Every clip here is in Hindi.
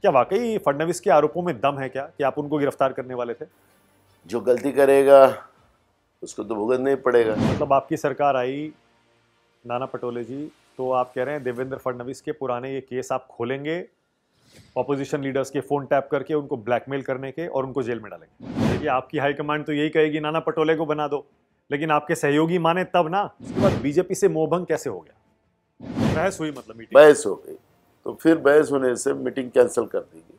क्या वाकई फडनवीस के आरोपों में दम है क्या कि आप उनको गिरफ्तार करने वाले थे जो गलती करेगा उसको तो भुगतना ही पड़ेगा मतलब आपकी सरकार आई नाना पटोले जी तो आप कह रहे हैं देवेंद्र फडनवीस के पुराने ये केस आप खोलेंगे ऑपोजिशन लीडर्स के फ़ोन टैप करके उनको ब्लैकमेल करने के और उनको जेल में डालेंगे देखिए आपकी हाईकमांड तो यही कहेगी नाना पटोले को बना दो लेकिन आपके सहयोगी माने तब ना उसके बाद बीजेपी से मोहभंग कैसे हो गया बहस हुई मतलब बहस हो गई तो फिर बहस होने से मीटिंग कैंसिल कर देगी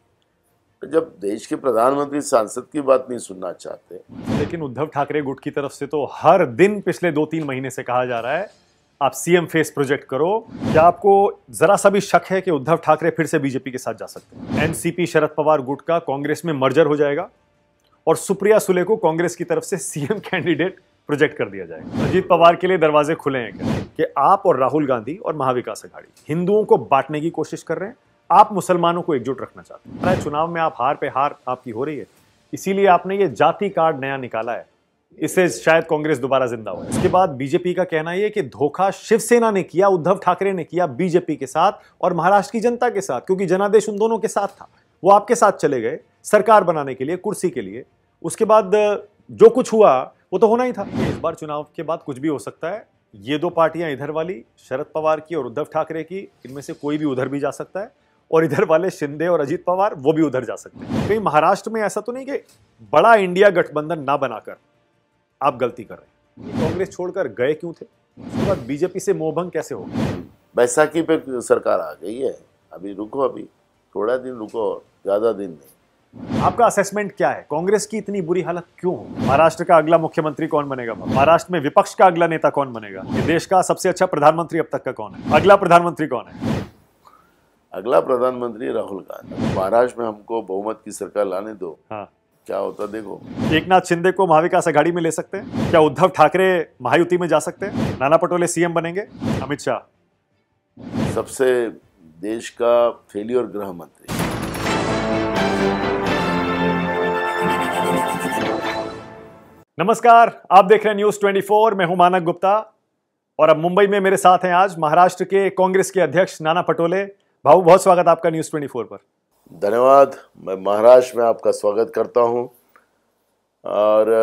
तो जब देश के प्रधानमंत्री सांसद की बात नहीं सुनना चाहते लेकिन उद्धव ठाकरे गुट की तरफ से तो हर दिन पिछले दो तीन महीने से कहा जा रहा है आप सीएम फेस प्रोजेक्ट करो क्या आपको जरा सा भी शक है कि उद्धव ठाकरे फिर से बीजेपी के साथ जा सकते हैं एनसीपी शरद पवार गुट का कांग्रेस में मर्जर हो जाएगा और सुप्रिया सुले को कांग्रेस की तरफ से सीएम कैंडिडेट प्रोजेक्ट कर दिया जाएगा अजीत पवार के लिए दरवाजे खुले हैं क्या कि आप और राहुल गांधी और महाविकास अघाड़ी हिंदुओं को बांटने की कोशिश कर रहे हैं आप मुसलमानों को एकजुट रखना चाहते हैं चुनाव में आप हार पे हार आपकी हो रही है इसीलिए आपने ये जाति कार्ड नया निकाला है इससे शायद कांग्रेस दोबारा जिंदा हो इसके बाद बीजेपी का कहना यह कि धोखा शिवसेना ने किया उद्धव ठाकरे ने किया बीजेपी के साथ और महाराष्ट्र की जनता के साथ क्योंकि जनादेश उन दोनों के साथ था वो आपके साथ चले गए सरकार बनाने के लिए कुर्सी के लिए उसके बाद जो कुछ हुआ वो तो होना ही था इस बार चुनाव के बाद कुछ भी हो सकता है ये दो पार्टियां इधर वाली शरद पवार की और उद्धव ठाकरे की इनमें से कोई भी उधर भी जा सकता है और इधर वाले शिंदे और अजीत पवार वो भी उधर जा सकते हैं कहीं महाराष्ट्र में ऐसा तो नहीं कि बड़ा इंडिया गठबंधन ना बनाकर आप गलती कर रहे हैं कांग्रेस छोड़कर गए क्यों थे उसके बाद बीजेपी से मोहभंग कैसे हो बैसाखी पे सरकार आ गई है अभी रुको अभी थोड़ा दिन रुको ज़्यादा दिन नहीं आपका असेसमेंट क्या है कांग्रेस की इतनी बुरी हालत क्यों महाराष्ट्र का अगला मुख्यमंत्री कौन बनेगा महाराष्ट्र में विपक्ष का अगला नेता कौन बनेगा ये देश का सबसे अच्छा प्रधानमंत्री अब तक का कौन है अगला प्रधानमंत्री कौन है अगला प्रधानमंत्री राहुल गांधी महाराष्ट्र में हमको बहुमत की सरकार लाने दो हाँ। क्या होता देखो एक नाथ शिंदे को महाविकास अघाड़ी में ले सकते हैं क्या उद्धव ठाकरे महायुति में जा सकते हैं नाना पटोले सीएम बनेंगे अमित शाह सबसे देश का फेलियर गृह मंत्री नमस्कार आप देख रहे हैं न्यूज 24 मैं हूं मानक गुप्ता और अब मुंबई में मेरे साथ हैं आज महाराष्ट्र के कांग्रेस के अध्यक्ष नाना पटोले भाऊ बहुत स्वागत आपका न्यूज 24 पर धन्यवाद मैं महाराष्ट्र में आपका स्वागत करता हूं और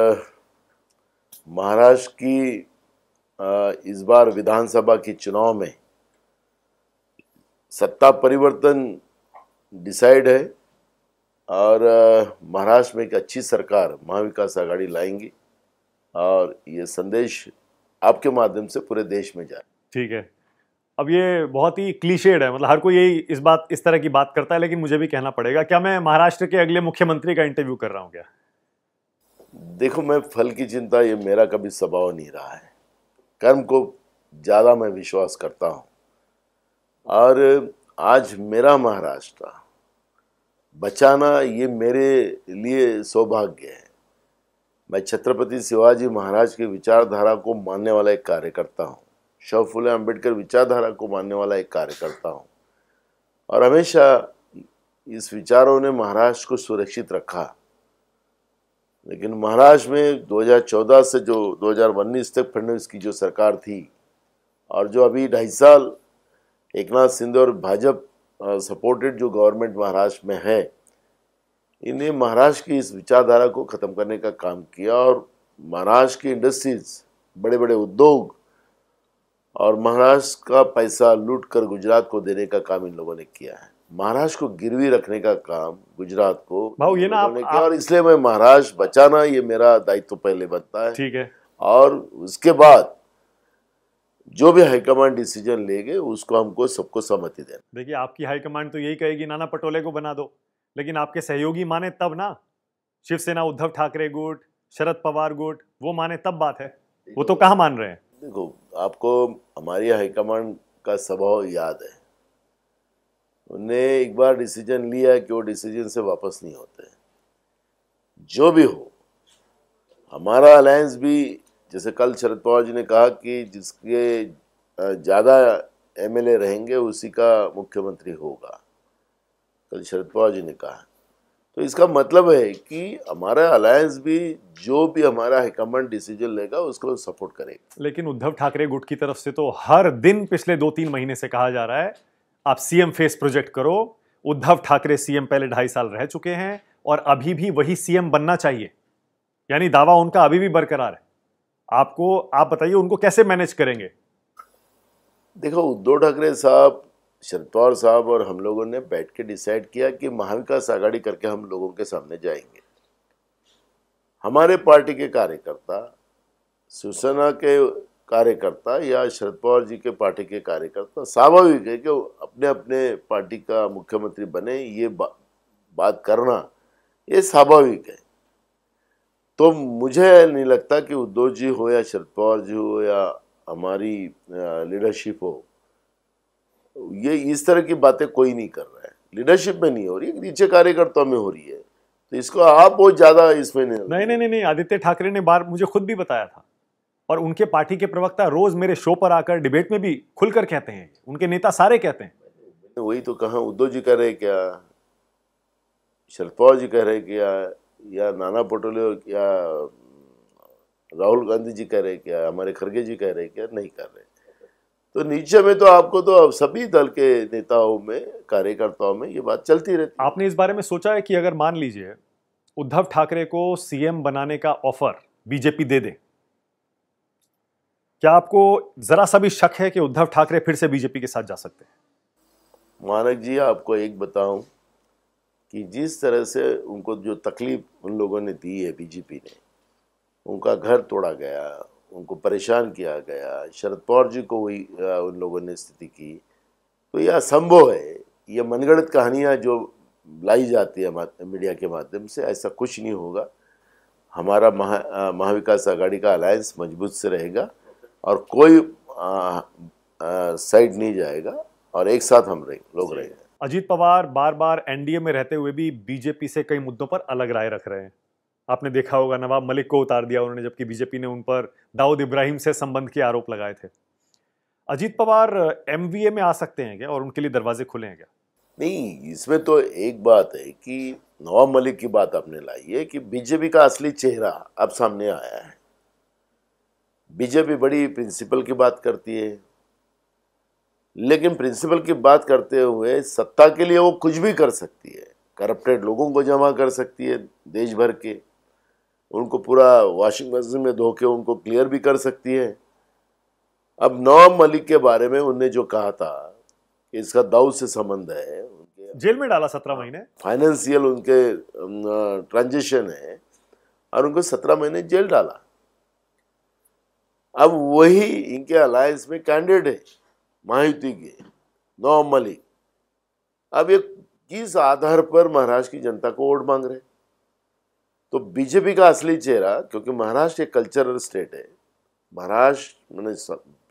महाराष्ट्र की इस बार विधानसभा के चुनाव में सत्ता परिवर्तन डिसाइड है और महाराष्ट्र में एक अच्छी सरकार महाविकास आघाड़ी लाएंगी और ये संदेश आपके माध्यम से पूरे देश में जाए ठीक है अब ये बहुत ही क्लीशेड है मतलब हर कोई यही इस बात इस तरह की बात करता है लेकिन मुझे भी कहना पड़ेगा क्या मैं महाराष्ट्र के अगले मुख्यमंत्री का इंटरव्यू कर रहा हूँ क्या देखो मैं फल की चिंता ये मेरा कभी स्वभाव नहीं रहा है कर्म को ज़्यादा मैं विश्वास करता हूँ और आज मेरा महाराष्ट्र बचाना ये मेरे लिए सौभाग्य है मैं छत्रपति शिवाजी महाराज की विचारधारा को मानने वाला एक कार्यकर्ता हूँ शव फुले अम्बेडकर विचारधारा को मानने वाला एक कार्यकर्ता हूँ और हमेशा इस विचारों ने महाराष्ट्र को सुरक्षित रखा लेकिन महाराष्ट्र में 2014 से जो 2019 तक फडनवीस की जो सरकार थी और जो अभी ढाई साल एक नाथ सिंधे और भाजपा सपोर्टेड जो गवर्नमेंट महाराष्ट्र में है इन्हें महाराष्ट्र की इस विचारधारा को ख़त्म करने का काम किया और महाराष्ट्र की इंडस्ट्रीज बड़े बड़े उद्योग और महाराष्ट्र का पैसा लूट कर गुजरात को देने का काम इन लोगों ने किया है महाराष्ट्र को गिरवी रखने का काम गुजरात को भाव ये ना आप, आप... और इसलिए मैं महाराष्ट्र बचाना ये मेरा दायित्व पहले बनता है ठीक है और उसके बाद जो भी हाईकमांड डिसीजन लेंगे उसको हमको सबको सहमति देना देखिए आपकी हाईकमांड तो यही कहेगी नाना पटोले को बना दो लेकिन आपके सहयोगी माने तब ना शिवसेना उद्धव ठाकरे गुट शरद पवार गुट वो माने तब बात है वो तो कहाँ मान रहे हैं देखो आपको हमारी हाईकमांड का स्वभाव याद है उन्हें एक बार डिसीजन लिया कि वो डिसीजन से वापस नहीं होते जो भी हो हमारा अलायंस भी जैसे कल शरद पवार जी ने कहा कि जिसके ज़्यादा एमएलए रहेंगे उसी का मुख्यमंत्री होगा कल तो शरद पवार जी ने कहा तो इसका मतलब है कि हमारा अलायंस भी जो भी हमारा हाईकमान डिसीजन लेगा उसको सपोर्ट करेगा लेकिन उद्धव ठाकरे गुट की तरफ से तो हर दिन पिछले दो तीन महीने से कहा जा रहा है आप सीएम फेस प्रोजेक्ट करो उद्धव ठाकरे सीएम पहले ढाई साल रह चुके हैं और अभी भी वही सीएम बनना चाहिए यानी दावा उनका अभी भी बरकरार है आपको आप बताइए उनको कैसे मैनेज करेंगे देखो उद्धव ठाकरे साहब शरद पवार साहब और हम लोगों ने बैठ के डिसाइड किया कि महाविकास आघाड़ी करके हम लोगों के सामने जाएंगे हमारे पार्टी के कार्यकर्ता शिवसेना के कार्यकर्ता या शरद पवार जी के पार्टी के कार्यकर्ता स्वाभाविक है कि अपने अपने पार्टी का मुख्यमंत्री बने ये बा, बात करना ये स्वाभाविक है तो मुझे नहीं लगता कि उद्धव जी हो या शरद पवार जी हो या हमारी लीडरशिप हो ये इस तरह की बातें कोई नहीं कर रहा है लीडरशिप में नहीं हो रही नीचे कार्यकर्ताओं में हो रही है तो इसको आप बहुत ज्यादा इसमें नहीं नहीं नहीं नहीं, नहीं आदित्य ठाकरे ने बार मुझे खुद भी बताया था और उनके पार्टी के प्रवक्ता रोज मेरे शो पर आकर डिबेट में भी खुलकर कहते हैं उनके नेता सारे कहते हैं वही तो कहा उद्धव जी कह रहे क्या शरद पवार जी कह रहे क्या या नाना पटोले क्या राहुल गांधी जी कह रहे क्या हमारे खड़गे जी कह रहे क्या नहीं कर रहे तो नीचे में तो आपको तो अब सभी दल के नेताओं में कार्यकर्ताओं में ये बात चलती रहती आपने इस बारे में सोचा है कि अगर मान लीजिए उद्धव ठाकरे को सीएम बनाने का ऑफर बीजेपी दे दे क्या आपको जरा सा भी शक है कि उद्धव ठाकरे फिर से बीजेपी के साथ जा सकते हैं मानक जी आपको एक बताऊं कि जिस तरह से उनको जो तकलीफ उन लोगों ने दी है बीजेपी ने उनका घर तोड़ा गया उनको परेशान किया गया शरद पवार जी को वही उन लोगों ने स्थिति की तो यह असंभव है ये मनगढ़ंत कहानियाँ जो लाई जाती है मीडिया के माध्यम से ऐसा कुछ नहीं होगा हमारा महा महाविकास आघाड़ी का अलायंस मजबूत से रहेगा और कोई साइड नहीं जाएगा और एक साथ हम रहे, लोग रहेंगे अजीत पवार बार बार एनडीए में रहते हुए भी बीजेपी से कई मुद्दों पर अलग राय रख रहे हैं आपने देखा होगा नवाब मलिक को उतार दिया उन्होंने जबकि बीजेपी ने उन पर दाऊद इब्राहिम से संबंध के आरोप लगाए थे अजीत पवार एम में आ सकते हैं क्या और उनके लिए दरवाजे खुले हैं क्या नहीं इसमें तो एक बात है कि नवाब मलिक की बात आपने लाई है कि बीजेपी का असली चेहरा अब सामने आया है बीजेपी बड़ी प्रिंसिपल की बात करती है लेकिन प्रिंसिपल की बात करते हुए सत्ता के लिए वो कुछ भी कर सकती है करप्टेड लोगों को जमा कर सकती है देश भर के उनको पूरा वॉशिंग मशीन में धो के उनको क्लियर भी कर सकती है अब नवाब मलिक के बारे में उनने जो कहा था कि इसका दाऊद से संबंध है उनके जेल में डाला सत्रह हाँ, महीने फाइनेंशियल उनके ट्रांजेक्शन है और उनको सत्रह महीने जेल डाला अब वही इनके अलायंस में कैंडिडेट है महायुति के नवाब मलिक अब ये किस आधार पर महाराष्ट्र की जनता को वोट मांग रहे हैं तो बीजेपी का असली चेहरा क्योंकि महाराष्ट्र एक कल्चरल स्टेट है महाराष्ट्र मैंने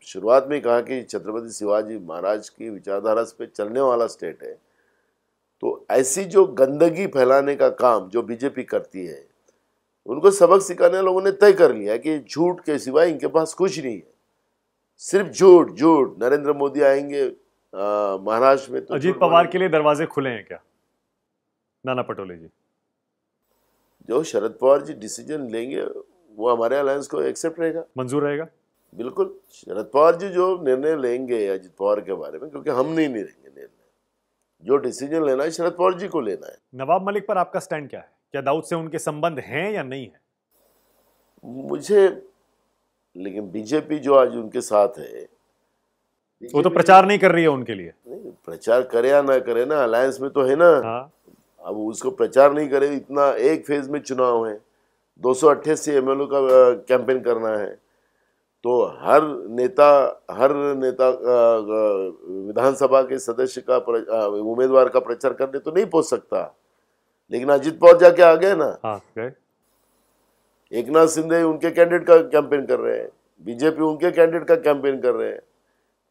शुरुआत में कहा कि छत्रपति शिवाजी महाराज की विचारधारा पे चलने वाला स्टेट है तो ऐसी जो गंदगी फैलाने का काम जो बीजेपी करती है उनको सबक सिखाने लोगों ने तय कर लिया कि झूठ के सिवाय इनके पास कुछ नहीं है सिर्फ झूठ झूठ नरेंद्र मोदी आएंगे महाराष्ट्र में तो अजीत पवार के लिए दरवाजे खुले हैं क्या नाना पटोले जी जो शरद पवार जी डिसीजन लेंगे वो हमारे अलायंस को एक्सेप्ट रहेगा मंजूर रहेगा बिल्कुल शरद पवार जी जो निर्णय लेंगे अजित पवार के बारे में क्योंकि हम नहीं लेंगे निर्णय जो डिसीजन लेना है शरद पवार जी को लेना है नवाब मलिक पर आपका स्टैंड क्या है क्या दाऊद से उनके संबंध हैं या नहीं है मुझे लेकिन बीजेपी जो आज उनके साथ है वो तो प्रचार नहीं कर रही है उनके लिए नहीं प्रचार करे या ना करे ना अलायंस में तो है ना हाँ। अब उसको प्रचार नहीं करें इतना एक फेज में चुनाव है दो सौ अट्ठासी एम का कैंपेन करना है तो हर नेता हर नेता विधानसभा के सदस्य का उम्मीदवार का प्रचार करने तो नहीं पहुंच सकता लेकिन अजित पवार जाके आ गए ना एक नाथ सिंधे उनके कैंडिडेट का कैंपेन कर रहे हैं बीजेपी उनके कैंडिडेट का कैंपेन कर रहे हैं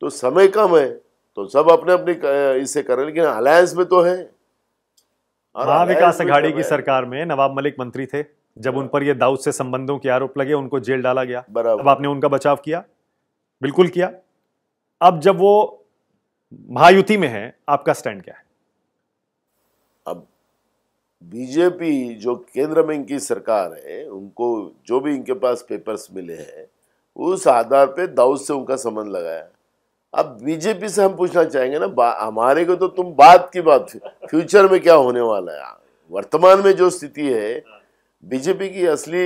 तो समय कम है तो सब अपने अपने इससे कर रहे हैं लेकिन अलायंस में तो है महाविकास अघाड़ी की सरकार में नवाब मलिक मंत्री थे जब उन पर ये दाऊद से संबंधों के आरोप लगे उनको जेल डाला गया अब आपने उनका बचाव किया बिल्कुल किया अब जब वो महायुति में है आपका स्टैंड क्या है अब बीजेपी जो केंद्र में इनकी सरकार है उनको जो भी इनके पास पेपर्स मिले हैं उस आधार पे दाऊद से उनका संबंध लगाया अब बीजेपी से हम पूछना चाहेंगे ना हमारे को तो तुम बात की बात फ्यूचर में क्या होने वाला है वर्तमान में जो स्थिति है बीजेपी की असली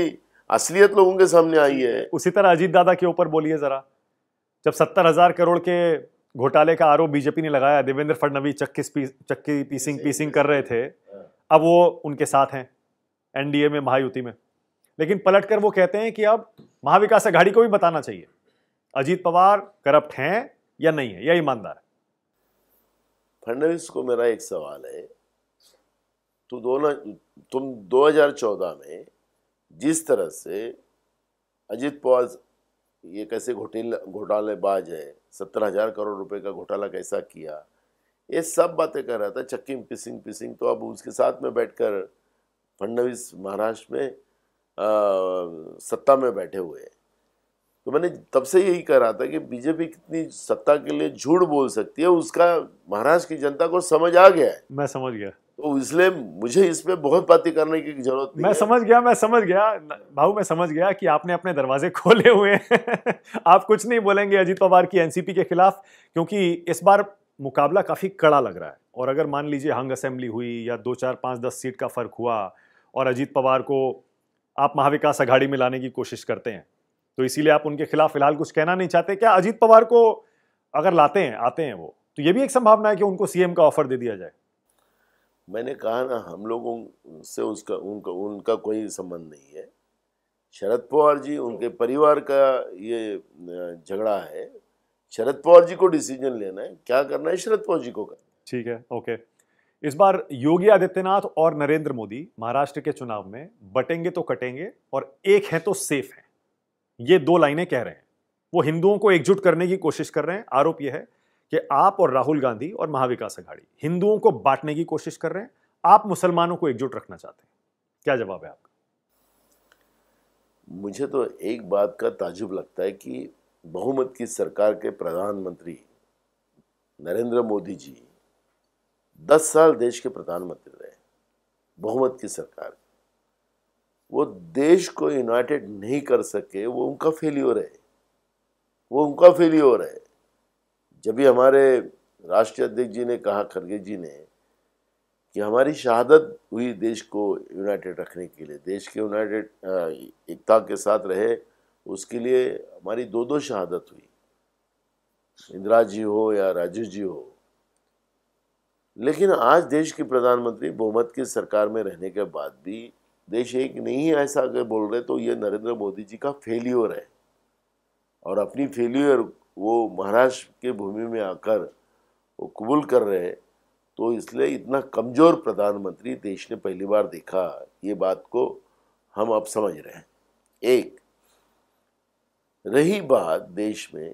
असलियत लोगों के सामने आई है उसी तरह अजीत दादा के ऊपर बोलिए जरा जब सत्तर हजार करोड़ के घोटाले का आरोप बीजेपी ने लगाया देवेंद्र फडणवीस चक्की चक्की पीसिंग पीसिंग कर रहे थे हाँ। अब वो उनके साथ हैं एनडीए में महायुति में लेकिन कर वो कहते हैं कि अब महाविकास आघाड़ी को भी बताना चाहिए अजीत पवार करप्ट हैं या नहीं है या ईमानदार है फडनवीस को मेरा एक सवाल है तो दोनों तुम 2014 में जिस तरह से अजीत पवार ये कैसे घोटेल घोटालेबाज है सत्तर हजार करोड़ रुपए का घोटाला कैसा किया ये सब बातें कर रहा था चक्की पिसिंग पिसिंग तो अब उसके साथ में बैठकर फडनवीस महाराष्ट्र में आ, सत्ता में बैठे हुए हैं तो मैंने तब से यही कह रहा था कि बीजेपी कितनी सत्ता के लिए झूठ बोल सकती है उसका महाराष्ट्र की जनता को समझ आ गया है मैं समझ गया तो इसलिए मुझे इस पर बहुत बातें करने की जरूरत मैं मैं समझ गया मैं समझ गया भाऊ मैं समझ गया कि आपने अपने दरवाजे खोले हुए हैं आप कुछ नहीं बोलेंगे अजीत पवार की एनसीपी के खिलाफ क्योंकि इस बार मुकाबला काफ़ी कड़ा लग रहा है और अगर मान लीजिए हंग असेंबली हुई या दो चार पाँच दस सीट का फर्क हुआ और अजीत पवार को आप महाविकास अघाड़ी में लाने की कोशिश करते हैं तो इसीलिए आप उनके खिलाफ फिलहाल कुछ कहना नहीं चाहते क्या अजीत पवार को अगर लाते हैं आते हैं वो तो ये भी एक संभावना है कि उनको सीएम का ऑफर दे दिया जाए मैंने कहा ना हम लोगों से उसका उनका उनका कोई संबंध नहीं है शरद पवार जी उनके परिवार का ये झगड़ा है शरद पवार जी को डिसीजन लेना है क्या करना है शरद पवार जी को करना ठीक है ओके इस बार योगी आदित्यनाथ और नरेंद्र मोदी महाराष्ट्र के चुनाव में बटेंगे तो कटेंगे और एक है तो सेफ है ये दो लाइनें कह रहे हैं वो हिंदुओं को एकजुट करने की कोशिश कर रहे हैं आरोप यह है कि आप और राहुल गांधी और महाविकास अघाड़ी हिंदुओं को बांटने की कोशिश कर रहे हैं आप मुसलमानों को एकजुट रखना चाहते हैं क्या जवाब है आपका मुझे तो एक बात का ताजुब लगता है कि बहुमत की सरकार के प्रधानमंत्री नरेंद्र मोदी जी दस साल देश के प्रधानमंत्री रहे बहुमत की सरकार के वो देश को यूनाइटेड नहीं कर सके वो उनका फेल्योर है वो उनका फेल्योर है जब भी हमारे राष्ट्रीय अध्यक्ष जी ने कहा खड़गे जी ने कि हमारी शहादत हुई देश को यूनाइटेड रखने के लिए देश के यूनाइटेड एकता के साथ रहे उसके लिए हमारी दो दो शहादत हुई इंदिरा जी हो या राजीव जी हो लेकिन आज देश के प्रधानमंत्री बहुमत की सरकार में रहने के बाद भी देश एक नहीं है ऐसा अगर बोल रहे तो ये नरेंद्र मोदी जी का फेल्योर है और अपनी फेल्योर वो महाराष्ट्र के भूमि में आकर वो कबूल कर रहे हैं तो इसलिए इतना कमज़ोर प्रधानमंत्री देश ने पहली बार देखा ये बात को हम अब समझ रहे हैं एक रही बात देश में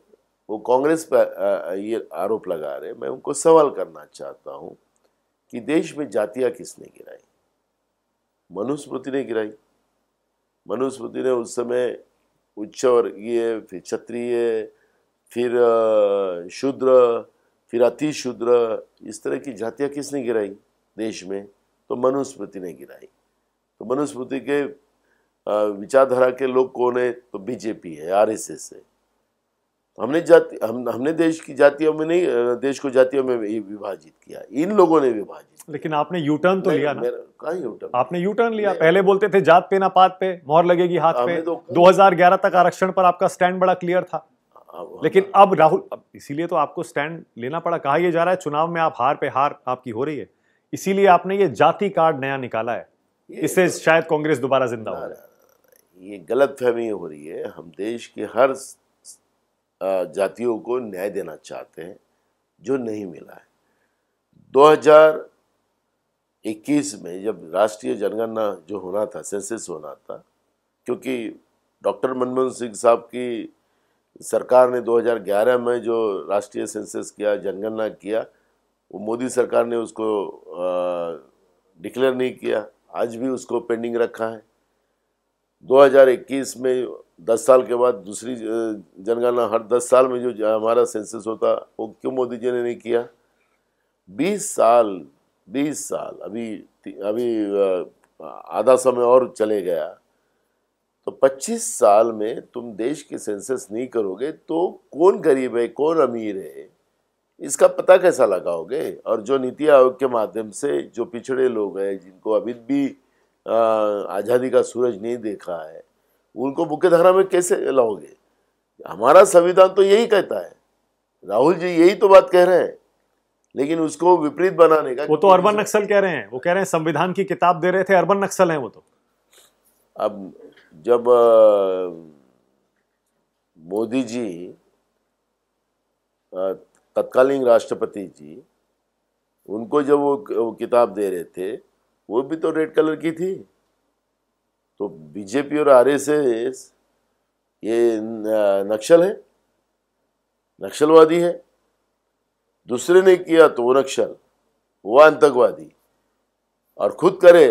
वो कांग्रेस पर ये आरोप लगा रहे मैं उनको सवाल करना चाहता हूँ कि देश में जातियाँ किसने गिराई मनुस्मृति ने गिराई मनुस्मृति ने उस समय उच्च वर्गीय फिर क्षत्रिय फिर शूद्र फिर अति शूद्र इस तरह की जातियाँ किसने गिराई देश में तो मनुस्मृति ने गिराई तो मनुस्मृति के विचारधारा के लोग कौन है तो बीजेपी है आरएसएस है हमने जाति हम हमने देश की जातियों में नहीं देश को जातियों में विभाजित किया इन लोगों ने विभाजित लेकिन आपने यू टर्न तो लिया ना कहा यू टर्न आपने यू टर्न लिया पहले बोलते थे जात पे ना पात पे मोहर लगेगी हाथ पे तो दो 2011 तक आरक्षण पर आपका स्टैंड बड़ा क्लियर था लेकिन अब राहुल इसीलिए तो आपको स्टैंड लेना पड़ा कहा यह जा रहा है चुनाव में आप हार पे हार आपकी हो रही है इसीलिए आपने ये जाति कार्ड नया निकाला है इससे तो- शायद कांग्रेस दोबारा जिंदा हो रहा है ये गलत फहमी हो रही है हम देश के हर जातियों को न्याय देना चाहते हैं जो नहीं मिला है 2021 में जब राष्ट्रीय जनगणना जो होना था सेंसिस होना था क्योंकि डॉक्टर मनमोहन सिंह साहब की सरकार ने 2011 में जो राष्ट्रीय सेंसेस किया जनगणना किया वो मोदी सरकार ने उसको डिक्लेयर नहीं किया आज भी उसको पेंडिंग रखा है 2021 में दस साल के बाद दूसरी जनगणना हर दस साल में जो हमारा सेंसस होता वो क्यों मोदी जी ने नहीं किया बीस साल बीस साल अभी अभी आधा समय और चले गया तो 25 साल में तुम देश के सेंसस नहीं करोगे तो कौन गरीब है कौन अमीर है इसका पता कैसा लगाओगे और जो नीति आयोग के माध्यम से जो पिछड़े लोग हैं जिनको अभी भी आज़ादी का सूरज नहीं देखा है उनको धारा में कैसे लाओगे हमारा संविधान तो यही कहता है राहुल जी यही तो बात कह रहे हैं लेकिन उसको विपरीत बनाने का वो तो अर्बन नक्सल कह रहे हैं वो कह रहे हैं संविधान की किताब दे रहे थे अर्बन नक्सल है वो तो अब जब मोदी जी तत्कालीन राष्ट्रपति जी उनको जब वो, वो किताब दे रहे थे वो भी तो रेड कलर की थी तो बीजेपी और आरएसएस ये नक्सल है नक्सलवादी है दूसरे ने किया तो वो नक्सल वो आतंकवादी और खुद करे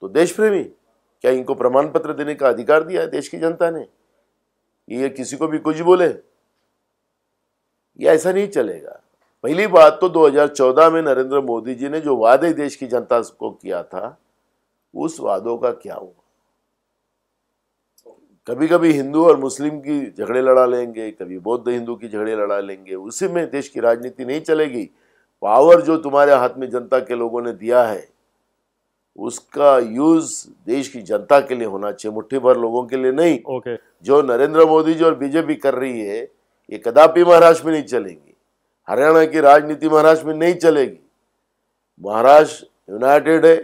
तो देश प्रेमी क्या इनको प्रमाण पत्र देने का अधिकार दिया है देश की जनता ने ये किसी को भी कुछ बोले ये ऐसा नहीं चलेगा पहली बात तो 2014 में नरेंद्र मोदी जी ने जो वादे देश की जनता को किया था उस वादों का क्या हुआ कभी कभी हिंदू और मुस्लिम की झगड़े लड़ा लेंगे कभी बौद्ध हिंदू की झगड़े लड़ा लेंगे उसी में देश की राजनीति नहीं चलेगी पावर जो तुम्हारे हाथ में जनता के लोगों ने दिया है उसका यूज देश की जनता के लिए होना चाहिए मुठ्ठी भर लोगों के लिए नहीं okay. जो नरेंद्र मोदी जी और बीजेपी कर रही है ये कदापि महाराष्ट्र में नहीं चलेगी हरियाणा की राजनीति महाराष्ट्र में नहीं चलेगी महाराष्ट्र यूनाइटेड है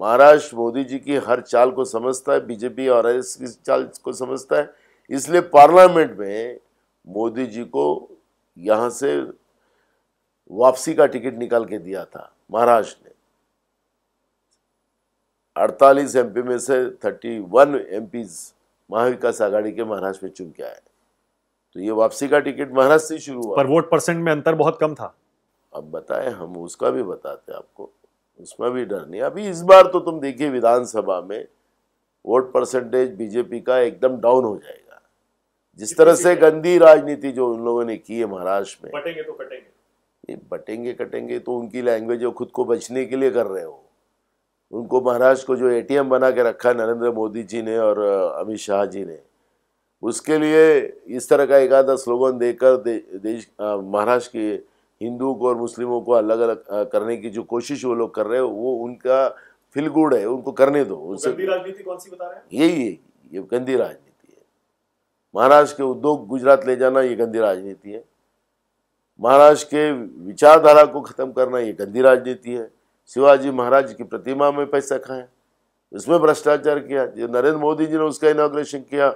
महाराष्ट्र मोदी जी की हर चाल को समझता है बीजेपी और आर की चाल को समझता है इसलिए पार्लियामेंट में मोदी जी को यहाँ से वापसी का टिकट निकाल के दिया था महाराष्ट्र ने 48 एमपी में से 31 एमपीज महाविकास आघाड़ी के महाराष्ट्र में चुन के आए तो ये वापसी का टिकट महाराष्ट्र से शुरू हुआ पर वोट परसेंट में अंतर बहुत कम था अब बताएं हम उसका भी बताते हैं आपको उसमें भी डर नहीं अभी इस बार तो तुम देखिए विधानसभा में वोट परसेंटेज बीजेपी का एकदम डाउन हो जाएगा जिस तरह से गंदी राजनीति जो उन लोगों ने की है महाराष्ट्र में बटेंगे तो कटेंगे ये बटेंगे कटेंगे तो उनकी लैंग्वेज वो खुद को बचने के लिए कर रहे हो उनको महाराष्ट्र को जो एटीएम बना के रखा है नरेंद्र मोदी जी ने और अमित शाह जी ने उसके लिए इस तरह का एक आधा स्लोगन देकर दे, देश महाराष्ट्र की हिंदू को और मुस्लिमों को अलग अलग करने की जो कोशिश वो लोग कर रहे हैं वो उनका फील गुड है उनको करने दो उनसे राजनीति कौन सी बता रहे हैं यही है ये गंदी राजनीति है महाराष्ट्र के उद्योग गुजरात ले जाना ये गंदी राजनीति है महाराष्ट्र के विचारधारा को खत्म करना ये गंदी राजनीति है शिवाजी महाराज की प्रतिमा में पैसा खाएं उसमें भ्रष्टाचार किया जो नरेंद्र मोदी जी ने उसका इनाग्रेशन किया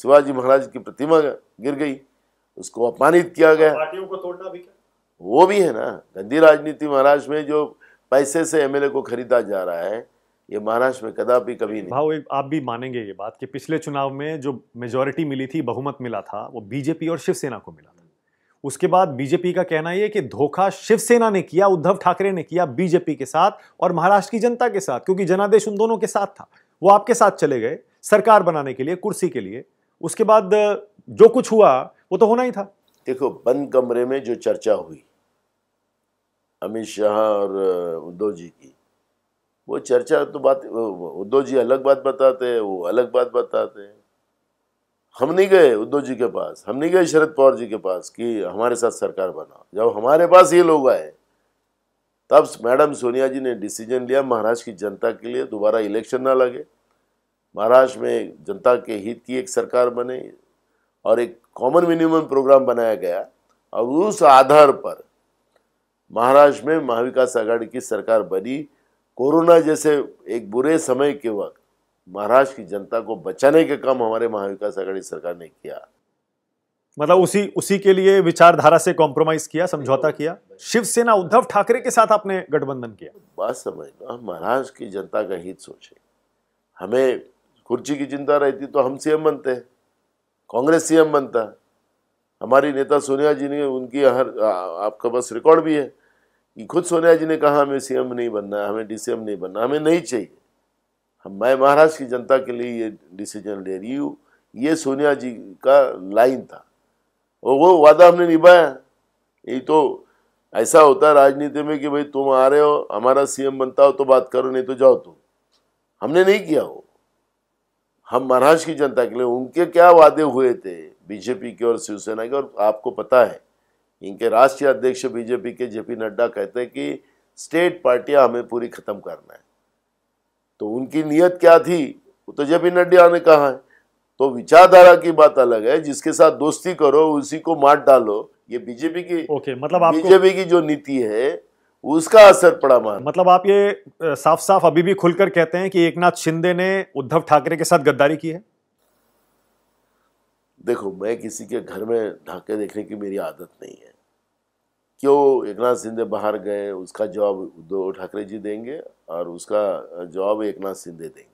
शिवाजी महाराज की प्रतिमा गिर गई उसको अपमानित किया गया पार्टियों को तोड़ना भी क्या वो भी है ना गंदी राजनीति महाराष्ट्र में जो पैसे से एमएलए को खरीदा जा रहा है ये महाराष्ट्र में कदापि कभी नहीं भाव आप भी मानेंगे ये बात कि पिछले चुनाव में जो मेजोरिटी मिली थी बहुमत मिला था वो बीजेपी और शिवसेना को मिला था उसके बाद बीजेपी का कहना यह कि धोखा शिवसेना ने किया उद्धव ठाकरे ने किया बीजेपी के साथ और महाराष्ट्र की जनता के साथ क्योंकि जनादेश उन दोनों के साथ था वो आपके साथ चले गए सरकार बनाने के लिए कुर्सी के लिए उसके बाद जो कुछ हुआ वो तो होना ही था देखो बंद कमरे में जो चर्चा हुई अमित शाह और उद्धव जी की वो चर्चा तो बात उद्धव जी अलग बात बताते हैं वो अलग बात बताते हैं हम नहीं गए उद्धव जी के पास हम नहीं गए शरद पवार जी के पास कि हमारे साथ सरकार बनाओ जब हमारे पास ये लोग आए तब मैडम सोनिया जी ने डिसीजन लिया महाराष्ट्र की जनता के लिए दोबारा इलेक्शन ना लगे महाराष्ट्र में जनता के हित की एक सरकार बने और एक कॉमन मिनिमम प्रोग्राम बनाया गया और उस आधार पर महाराष्ट्र में महाविकास आघाड़ी की सरकार बनी कोरोना जैसे एक बुरे समय के वक्त महाराष्ट्र की जनता को बचाने का काम हमारे महाविकास आघाड़ी सरकार ने किया मतलब उसी उसी के लिए विचारधारा से कॉम्प्रोमाइज किया समझौता किया शिवसेना उद्धव ठाकरे के साथ आपने गठबंधन किया बात समझ लो हम महाराष्ट्र की जनता का हित सोचे हमें कुर्ची की चिंता रहती तो हम सीएम बनते हैं कांग्रेस सीएम बनता है हमारी नेता सोनिया जी ने उनकी हर आपका बस रिकॉर्ड भी है कि खुद सोनिया जी ने कहा हमें सीएम नहीं बनना है हमें डीसीएम नहीं बनना हमें नहीं चाहिए हम मैं महाराष्ट्र की जनता के लिए ये डिसीजन ले रही हूँ ये सोनिया जी का लाइन था और वो वादा हमने निभाया ये तो ऐसा होता है राजनीति में कि भाई तुम आ रहे हो हमारा सीएम बनता हो तो बात करो नहीं तो जाओ तुम हमने नहीं किया वो हम महाराष्ट्र की जनता के लिए उनके क्या वादे हुए थे बीजेपी के और शिवसेना के और आपको पता है इनके राष्ट्रीय अध्यक्ष बीजेपी के जेपी नड्डा कहते हैं कि स्टेट पार्टियां हमें पूरी खत्म करना है तो उनकी नीयत क्या थी वो तो जेपी नड्डा ने कहा है तो विचारधारा की बात अलग है जिसके साथ दोस्ती करो उसी को मार डालो ये बीजेपी की ओके मतलब बीजेपी की जो नीति है उसका असर पड़ा मान मतलब आप ये साफ साफ अभी भी खुलकर कहते हैं कि नाथ शिंदे ने उद्धव ठाकरे के साथ गद्दारी की है देखो मैं किसी के घर में ढाके देखने की मेरी आदत नहीं है क्यों एक नाथ शिंदे बाहर गए उसका जवाब उद्धव ठाकरे जी देंगे और उसका जवाब एक नाथ शिंदे देंगे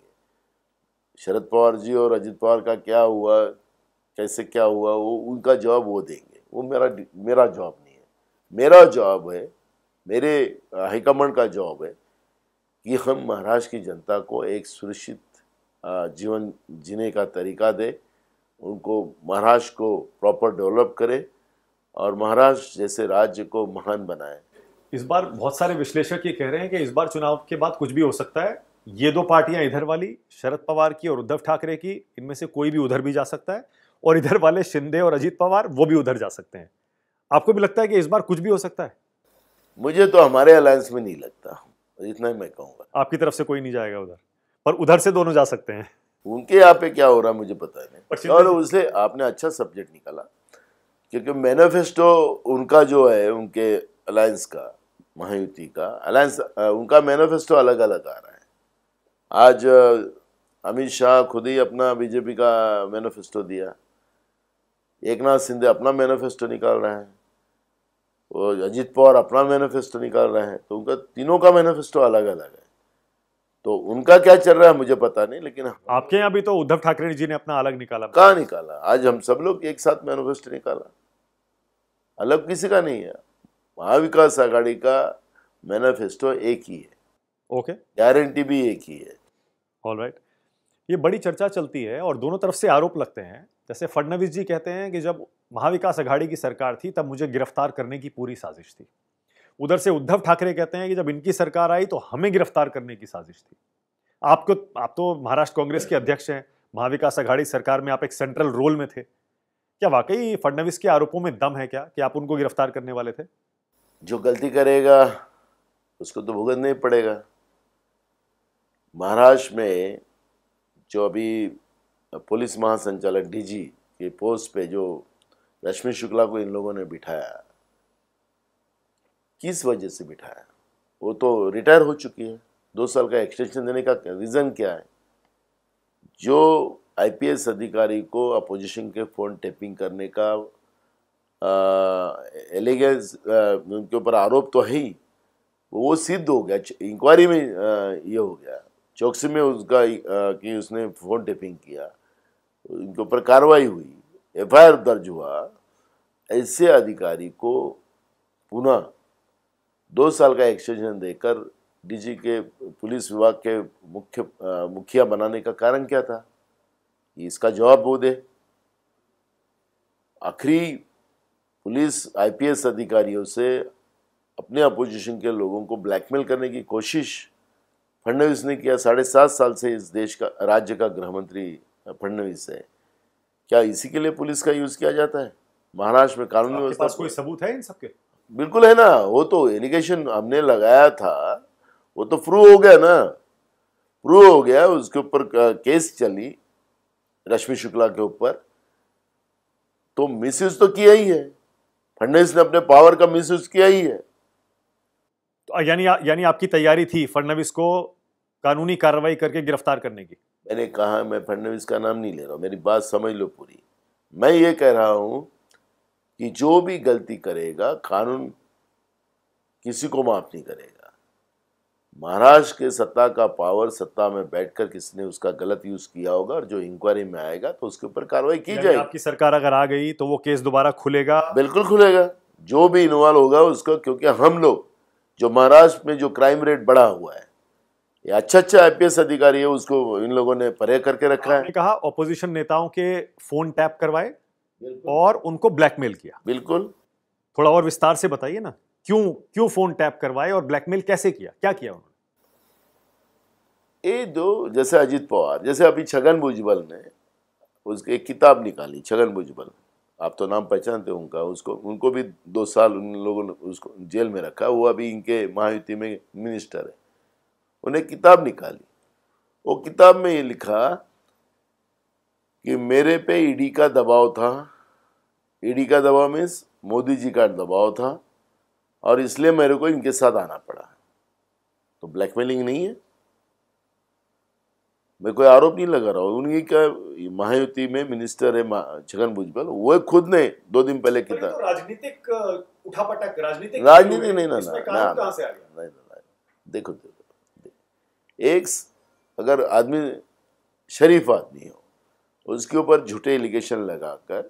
शरद पवार जी और अजित पवार का क्या हुआ कैसे क्या हुआ वो उनका जवाब वो देंगे वो मेरा मेरा जवाब नहीं है मेरा जवाब है मेरे हाईकमांड का जॉब है कि हम महाराष्ट्र की जनता को एक सुरक्षित जीवन जीने का तरीका दे उनको महाराष्ट्र को प्रॉपर डेवलप करें और महाराष्ट्र जैसे राज्य को महान बनाए इस बार बहुत सारे विश्लेषक ये कह रहे हैं कि इस बार चुनाव के बाद कुछ भी हो सकता है ये दो पार्टियां इधर वाली शरद पवार की और उद्धव ठाकरे की इनमें से कोई भी उधर भी जा सकता है और इधर वाले शिंदे और अजीत पवार वो भी उधर जा सकते हैं आपको भी लगता है कि इस बार कुछ भी हो सकता है मुझे तो हमारे अलायंस में नहीं लगता इतना ही मैं कहूँगा आपकी तरफ से कोई नहीं जाएगा उधर पर उधर से दोनों जा सकते हैं उनके यहाँ पे क्या हो रहा है मुझे पता नहीं और उसे आपने अच्छा सब्जेक्ट निकाला क्योंकि मैनिफेस्टो उनका जो है उनके अलायंस का महायुति का अलायंस उनका मैनिफेस्टो अलग अलग आ रहा है आज अमित शाह खुद ही अपना बीजेपी का मैनिफेस्टो दिया एक नाथ सिंधे अपना मैनिफेस्टो निकाल रहे हैं और अजीत पवार अपना मैनिफेस्टो निकाल रहे हैं तो उनका तीनों का मैनिफेस्टो अलग अलग है तो उनका क्या चल रहा है मुझे पता नहीं लेकिन हाँ। आपके यहाँ भी तो उद्धव ठाकरे जी ने अपना अलग निकाला कहा निकाला आज हम सब लोग एक साथ मैनिफेस्टो निकाला अलग किसी का नहीं है महाविकास आघाड़ी का मैनिफेस्टो एक ही है ओके गारंटी भी एक ही है ऑल ये बड़ी चर्चा चलती है और दोनों तरफ से आरोप लगते हैं जैसे फडनवीस जी कहते हैं कि जब महाविकास अघाड़ी की सरकार थी तब मुझे गिरफ्तार करने की पूरी साजिश थी उधर से उद्धव ठाकरे कहते हैं कि जब इनकी सरकार आई तो हमें गिरफ्तार करने की साजिश थी आपको आप तो महाराष्ट्र कांग्रेस के अध्यक्ष हैं महाविकास अघाड़ी सरकार में आप एक सेंट्रल रोल में थे क्या वाकई फडनवीस के आरोपों में दम है क्या कि आप उनको गिरफ्तार करने वाले थे जो गलती करेगा उसको तो भुगतना ही पड़ेगा महाराष्ट्र में जो अभी पुलिस महासंचालक डीजी के पोस्ट पे जो रश्मि शुक्ला को इन लोगों ने बिठाया किस वजह से बिठाया वो तो रिटायर हो चुकी है दो साल का एक्सटेंशन देने का रीज़न क्या है जो आईपीएस अधिकारी को अपोजिशन के फ़ोन टेपिंग करने का एलिगेंस उनके ऊपर आरोप तो है ही वो सिद्ध हो गया इंक्वायरी में आ, ये हो गया चौकसी में उसका आ, कि उसने फ़ोन टेपिंग किया इनके ऊपर कार्रवाई हुई एफ दर्ज हुआ ऐसे अधिकारी को पुनः दो साल का एक्सटेंशन देकर डीजी के पुलिस विभाग के मुख्य मुखिया बनाने का कारण क्या था इसका जवाब वो दे आखिरी पुलिस आईपीएस अधिकारियों से अपने अपोजिशन के लोगों को ब्लैकमेल करने की कोशिश फडनवीस ने किया साढ़े सात साल से इस देश का राज्य का गृहमंत्री फडणवीस है क्या इसी के लिए पुलिस का यूज किया जाता है महाराष्ट्र में कानून व्यवस्था कोई सबूत है इन सबके बिल्कुल है ना वो तो एलिगेशन हमने लगाया था वो तो प्रूव हो गया ना प्रूव हो गया उसके ऊपर केस चली रश्मि शुक्ला के ऊपर तो मिसयूज तो किया ही है फडनवीस ने अपने पावर का मिसयूज किया ही है तो यानी यानी आपकी तैयारी थी फडनवीस को कानूनी कार्रवाई करके गिरफ्तार करने की मैंने कहा मैं फडनवीस का नाम नहीं ले रहा मेरी बात समझ लो पूरी मैं ये कह रहा हूँ कि जो भी गलती करेगा कानून किसी को माफ़ नहीं करेगा महाराष्ट्र के सत्ता का पावर सत्ता में बैठकर किसने उसका गलत यूज किया होगा और जो इंक्वायरी में आएगा तो उसके ऊपर कार्रवाई की जाएगी आपकी सरकार अगर आ गई तो वो केस दोबारा खुलेगा बिल्कुल खुलेगा जो भी इन्वॉल्व होगा उसका क्योंकि हम लोग जो महाराष्ट्र में जो क्राइम रेट बढ़ा हुआ है ये अच्छा अच्छा आईपीएस अधिकारी है उसको इन लोगों ने परे करके रखा है कहा ऑपोजिशन नेताओं के फोन टैप करवाए और उनको ब्लैकमेल किया बिल्कुल थोड़ा और विस्तार से बताइए ना क्यों क्यों फोन टैप करवाए और ब्लैकमेल कैसे किया क्या किया उन्होंने ये दो जैसे अजीत पवार जैसे अभी छगन भुजबल ने उसकी एक किताब निकाली छगन भुजबल आप तो नाम पहचानते हो उनका उसको उनको भी दो साल उन लोगों ने उसको जेल में रखा वो अभी इनके महायुति में मिनिस्टर है उन्हें किताब निकाली वो किताब में ये लिखा कि मेरे पे ईडी का दबाव था ईडी का दबाव मीन्स मोदी जी का दबाव था और इसलिए मेरे को इनके साथ आना पड़ा तो ब्लैकमेलिंग नहीं है मैं कोई आरोप नहीं लगा रहा हूँ उनकी क्या महायुति में मिनिस्टर है छगन भुजबल वो खुद ने दो दिन पहले किताब तो राजनीतिक उठापटक राजनीतिक राजनीति नहीं ना ना, ना, ना, ना, ना, ना, ना, ना देखो देखो एक अगर आदमी शरीफ आदमी हो तो उसके ऊपर झूठे एलिगेशन लगाकर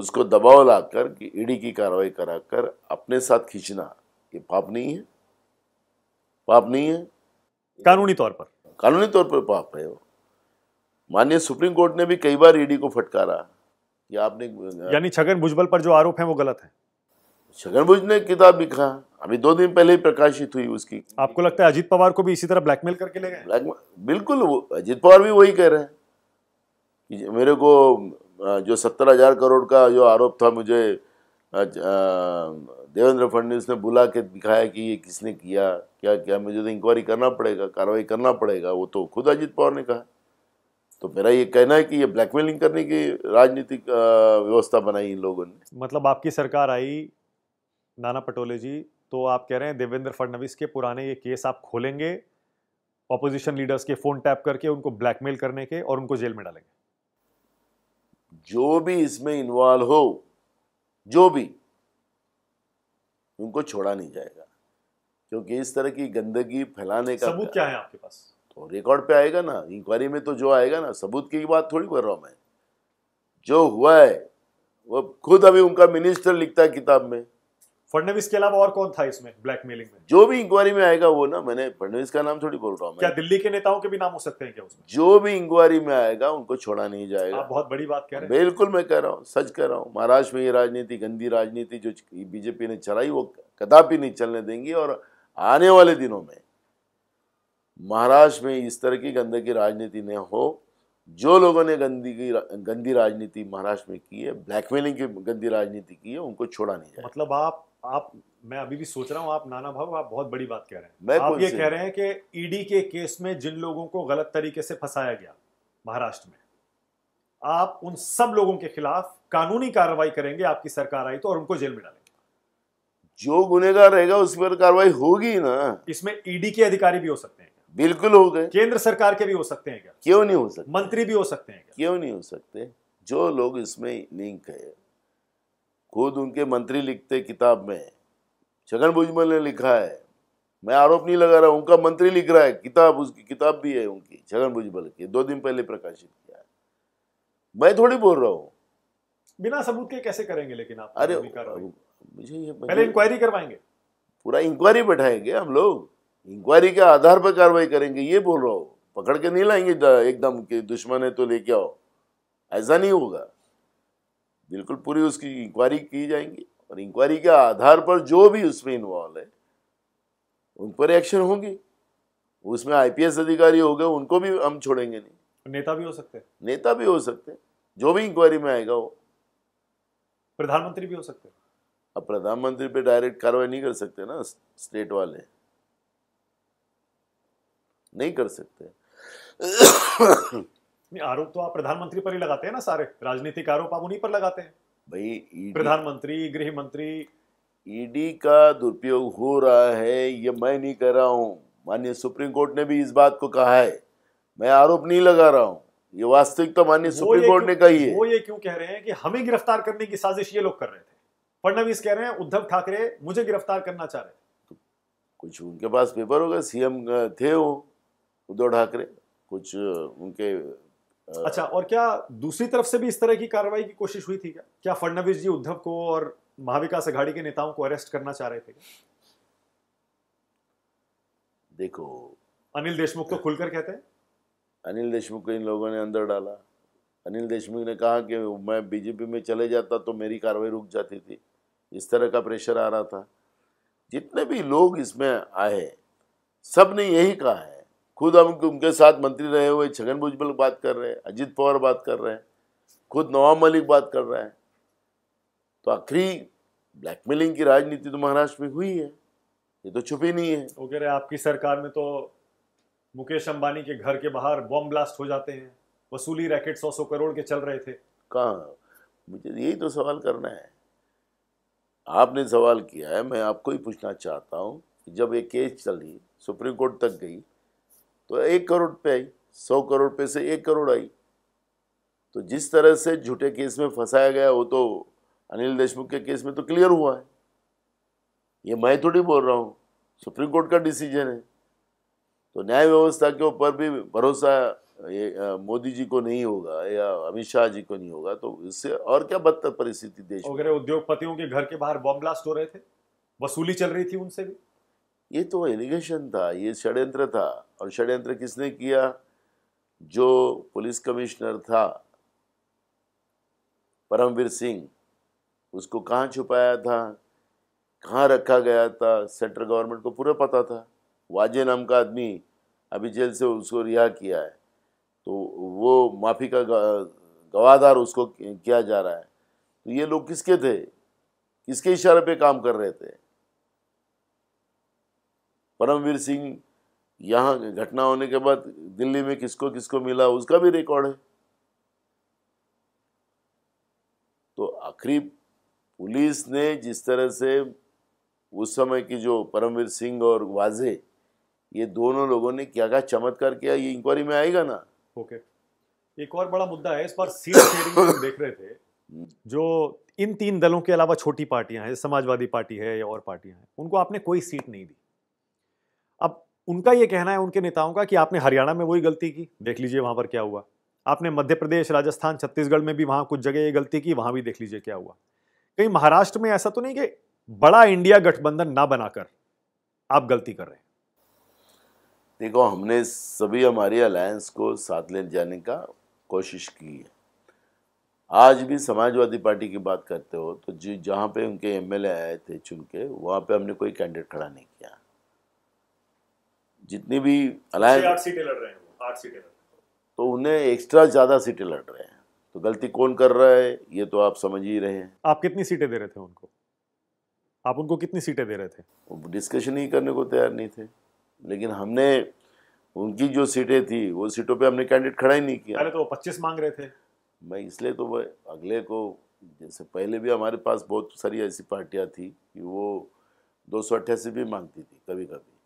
उसको दबाव लाकर कि ईडी की कार्रवाई कराकर अपने साथ खींचना ये पाप नहीं है पाप नहीं है कानूनी तौर पर कानूनी तौर पर पाप है वो माननीय सुप्रीम कोर्ट ने भी कई बार ईडी को फटकारा या आपने यानी छगन भुजबल पर जो आरोप है वो गलत है छगनभुज ने किताब लिखा अभी दो दिन पहले ही प्रकाशित हुई उसकी आपको लगता है अजीत पवार को भी इसी तरह ब्लैकमेल करके ले गए बिल्कुल अजीत पवार भी वही कह रहे हैं कि मेरे को जो सत्तर हजार करोड़ का जो आरोप था मुझे देवेंद्र फडणवीस ने बुला के दिखाया कि ये किसने किया क्या क्या मुझे तो इंक्वायरी करना पड़ेगा कार्रवाई करना पड़ेगा वो तो खुद अजीत पवार ने कहा तो मेरा ये कहना है कि ये ब्लैकमेलिंग करने की राजनीतिक व्यवस्था बनाई इन लोगों ने मतलब आपकी सरकार आई नाना पटोले जी तो आप कह रहे हैं देवेंद्र फडणवीस के पुराने ये केस आप खोलेंगे ऑपोजिशन लीडर्स के फोन टैप करके उनको ब्लैकमेल करने के और उनको जेल में डालेंगे जो भी इसमें इन्वॉल्व हो जो भी उनको छोड़ा नहीं जाएगा क्योंकि इस तरह की गंदगी फैलाने का सबूत क्या है आपके पास तो रिकॉर्ड पे आएगा ना इंक्वायरी में तो जो आएगा ना सबूत की बात थोड़ी कर रहा हूं मैं जो हुआ है वो खुद अभी उनका मिनिस्टर लिखता है किताब में फडनवीस के अलावा और कौन था इसमें ब्लैकमेलिंग में जो भी इंक्वायरी में आएगा वो ना मैंने फडनवीस का नाम थोड़ी बोल रहा हूँ क्या दिल्ली के नेताओं के भी नाम हो सकते हैं क्या उसमें जो भी इंक्वायरी में आएगा उनको छोड़ा नहीं जाएगा आप बहुत बड़ी बात कह रहे हैं बिल्कुल मैं कह रहा हूँ सच कह रहा हूँ महाराष्ट्र में ये राजनीति गंदी राजनीति जो बीजेपी ने चलाई वो कदापि नहीं चलने देंगी और आने वाले दिनों में महाराष्ट्र में इस तरह की गंदगी राजनीति न हो जो लोगों ने गंदी की गंदी राजनीति महाराष्ट्र में की है ब्लैकमेलिंग की गंदी राजनीति की है उनको छोड़ा नहीं जाए मतलब आप आप मैं अभी भी सोच रहा हूँ आप नाना भाव आप बहुत बड़ी बात कह रहे हैं आप ये कह रहे हैं कि ईडी e के केस में जिन लोगों को गलत तरीके से फंसाया गया महाराष्ट्र में आप उन सब लोगों के खिलाफ कानूनी कार्रवाई करेंगे आपकी सरकार आई तो और उनको जेल में डालेंगे जो गुनेगार रहेगा उस पर कार्रवाई होगी ना इसमें ईडी e के अधिकारी भी हो सकते हैं बिल्कुल हो गए केंद्र सरकार के भी हो सकते हैं क्या क्यों नहीं हो सकते मंत्री भी हो सकते हैं क्यों नहीं हो सकते जो लोग इसमें लिंक है खुद उनके मंत्री लिखते किताब में छगन भुजमल ने लिखा है मैं आरोप नहीं लगा रहा उनका मंत्री लिख रहा है किताब उसकी किताब भी है उनकी छगन भुजबल की दो दिन पहले प्रकाशित किया है मैं थोड़ी बोल रहा हूँ बिना सबूत के कैसे करेंगे लेकिन आप अरे मुझे ये पहले इंक्वायरी करवाएंगे पूरा इंक्वायरी बैठाएंगे हम लोग इंक्वायरी के आधार पर कार्रवाई करेंगे ये बोल रहा हूँ पकड़ के नहीं लाएंगे एकदम के दुश्मन है तो लेके आओ ऐसा नहीं होगा बिल्कुल पूरी उसकी इंक्वायरी की जाएंगी और इंक्वायरी के आधार पर जो भी उसमें इन्वॉल्व है उन पर एक्शन होंगे उसमें आईपीएस अधिकारी हो गए उनको भी हम छोड़ेंगे नहीं नेता भी हो सकते हैं नेता भी हो सकते हैं जो भी इंक्वायरी में आएगा वो प्रधानमंत्री भी हो सकते हैं अब प्रधानमंत्री पे डायरेक्ट कार्रवाई नहीं कर सकते ना स्टेट वाले नहीं कर सकते नहीं आरोप तो आप प्रधानमंत्री पर ही लगाते हैं ना सारे राजनीतिक आरोप आप उन्हीं पर लगाते हैं भाई प्रधानमंत्री गृह मंत्री ईडी का दुरुपयोग हो रहा है ये मैं नहीं कह रहा हूँ माननीय सुप्रीम कोर्ट ने भी इस बात को कहा है मैं आरोप नहीं लगा रहा हूँ ये वास्तविक तो माननीय सुप्रीम कोर्ट ने कही है वो ये क्यों कह रहे हैं कि हमें गिरफ्तार करने की साजिश ये लोग कर रहे थे फडनवीस कह रहे हैं उद्धव ठाकरे मुझे गिरफ्तार करना चाह रहे थे तो कुछ उनके पास पेपर होगा सीएम थे वो उद्धव ठाकरे कुछ उनके अच्छा और क्या दूसरी तरफ से भी इस तरह की कार्रवाई की कोशिश हुई थी क्या क्या फडनवीस जी उद्धव को और महाविकास अघाड़ी के नेताओं को अरेस्ट करना चाह रहे थे देखो अनिल देशमुख तो खुलकर कहते हैं अनिल देशमुख को इन लोगों ने अंदर डाला अनिल देशमुख ने कहा कि मैं बीजेपी में चले जाता तो मेरी कार्रवाई रुक जाती थी इस तरह का प्रेशर आ रहा था जितने भी लोग इसमें आए सब ने यही कहा है खुद हम उनके साथ मंत्री रहे हुए छगन भुजबल बात कर रहे हैं अजीत पवार बात कर रहे हैं खुद नवाब मलिक बात कर रहे हैं तो आखिरी ब्लैकमेलिंग की राजनीति तो महाराष्ट्र में हुई है ये तो छुपी नहीं है वो कह रहे आपकी सरकार में तो मुकेश अंबानी के घर के बाहर बॉम्ब ब्लास्ट हो जाते हैं वसूली रैकेट सौ सौ करोड़ के चल रहे थे कहाँ मुझे यही तो सवाल करना है आपने सवाल किया है मैं आपको ही पूछना चाहता हूँ जब ये केस चली सुप्रीम कोर्ट तक गई तो एक करोड़ पे आई सौ करोड़ पे से एक करोड़ आई तो जिस तरह से झूठे केस में फंसाया गया वो तो अनिल देशमुख के केस में तो क्लियर हुआ है ये मैं थोड़ी बोल रहा हूँ सुप्रीम कोर्ट का डिसीजन है तो न्याय व्यवस्था के ऊपर भी भरोसा ये मोदी जी को नहीं होगा या अमित शाह जी को नहीं होगा तो इससे और क्या बदतर परिस्थिति देश उद्योगपतियों के घर के बाहर बॉम्ब ब्लास्ट हो रहे थे वसूली चल रही थी उनसे भी ये तो एलिगेशन था ये षड्यंत्र था और षड्यंत्र किसने किया जो पुलिस कमिश्नर था परमवीर सिंह उसको कहाँ छुपाया था कहाँ रखा गया था सेंट्रल गवर्नमेंट को पूरा पता था वाजे नाम का आदमी अभी जेल से उसको रिहा किया है तो वो माफ़ी का गवादार उसको किया जा रहा है तो ये लोग किसके थे किसके इशारे पे काम कर रहे थे परमवीर सिंह यहाँ घटना होने के बाद दिल्ली में किसको किसको मिला उसका भी रिकॉर्ड है तो आखिरी पुलिस ने जिस तरह से उस समय की जो परमवीर सिंह और वाजे ये दोनों लोगों ने क्या क्या चमत्कार किया ये इंक्वायरी में आएगा ना ओके okay. एक और बड़ा मुद्दा है इस बार सीट शेयरिंग देख रहे थे जो इन तीन दलों के अलावा छोटी पार्टियां हैं समाजवादी पार्टी है या और पार्टियां हैं उनको आपने कोई सीट नहीं दी उनका ये कहना है उनके नेताओं का कि आपने हरियाणा में वही गलती की देख लीजिए वहाँ पर क्या हुआ आपने मध्य प्रदेश राजस्थान छत्तीसगढ़ में भी वहाँ कुछ जगह ये गलती की वहाँ भी देख लीजिए क्या हुआ कहीं महाराष्ट्र में ऐसा तो नहीं कि बड़ा इंडिया गठबंधन ना बनाकर आप गलती कर रहे हैं देखो हमने सभी हमारी अलायंस को साथ ले जाने का कोशिश की है आज भी समाजवादी पार्टी की बात करते हो तो जी जहाँ पे उनके एमएलए आए थे चुन के वहाँ पे हमने कोई कैंडिडेट खड़ा नहीं किया जितनी भी अलायंस आठ सीटें लड़ रहे हैं आठ सीटें तो उन्हें एक्स्ट्रा ज़्यादा सीटें लड़ रहे हैं तो गलती कौन कर रहा है ये तो आप समझ ही रहे हैं आप कितनी सीटें दे रहे थे उनको आप उनको कितनी सीटें दे रहे थे डिस्कशन ही करने को तैयार नहीं थे लेकिन हमने उनकी जो सीटें थी वो सीटों पे हमने कैंडिडेट खड़ा ही नहीं किया तो वो पच्चीस मांग रहे थे भाई इसलिए तो वो अगले को जैसे पहले भी हमारे पास बहुत सारी ऐसी पार्टियाँ थी कि वो दो भी मांगती थी कभी कभी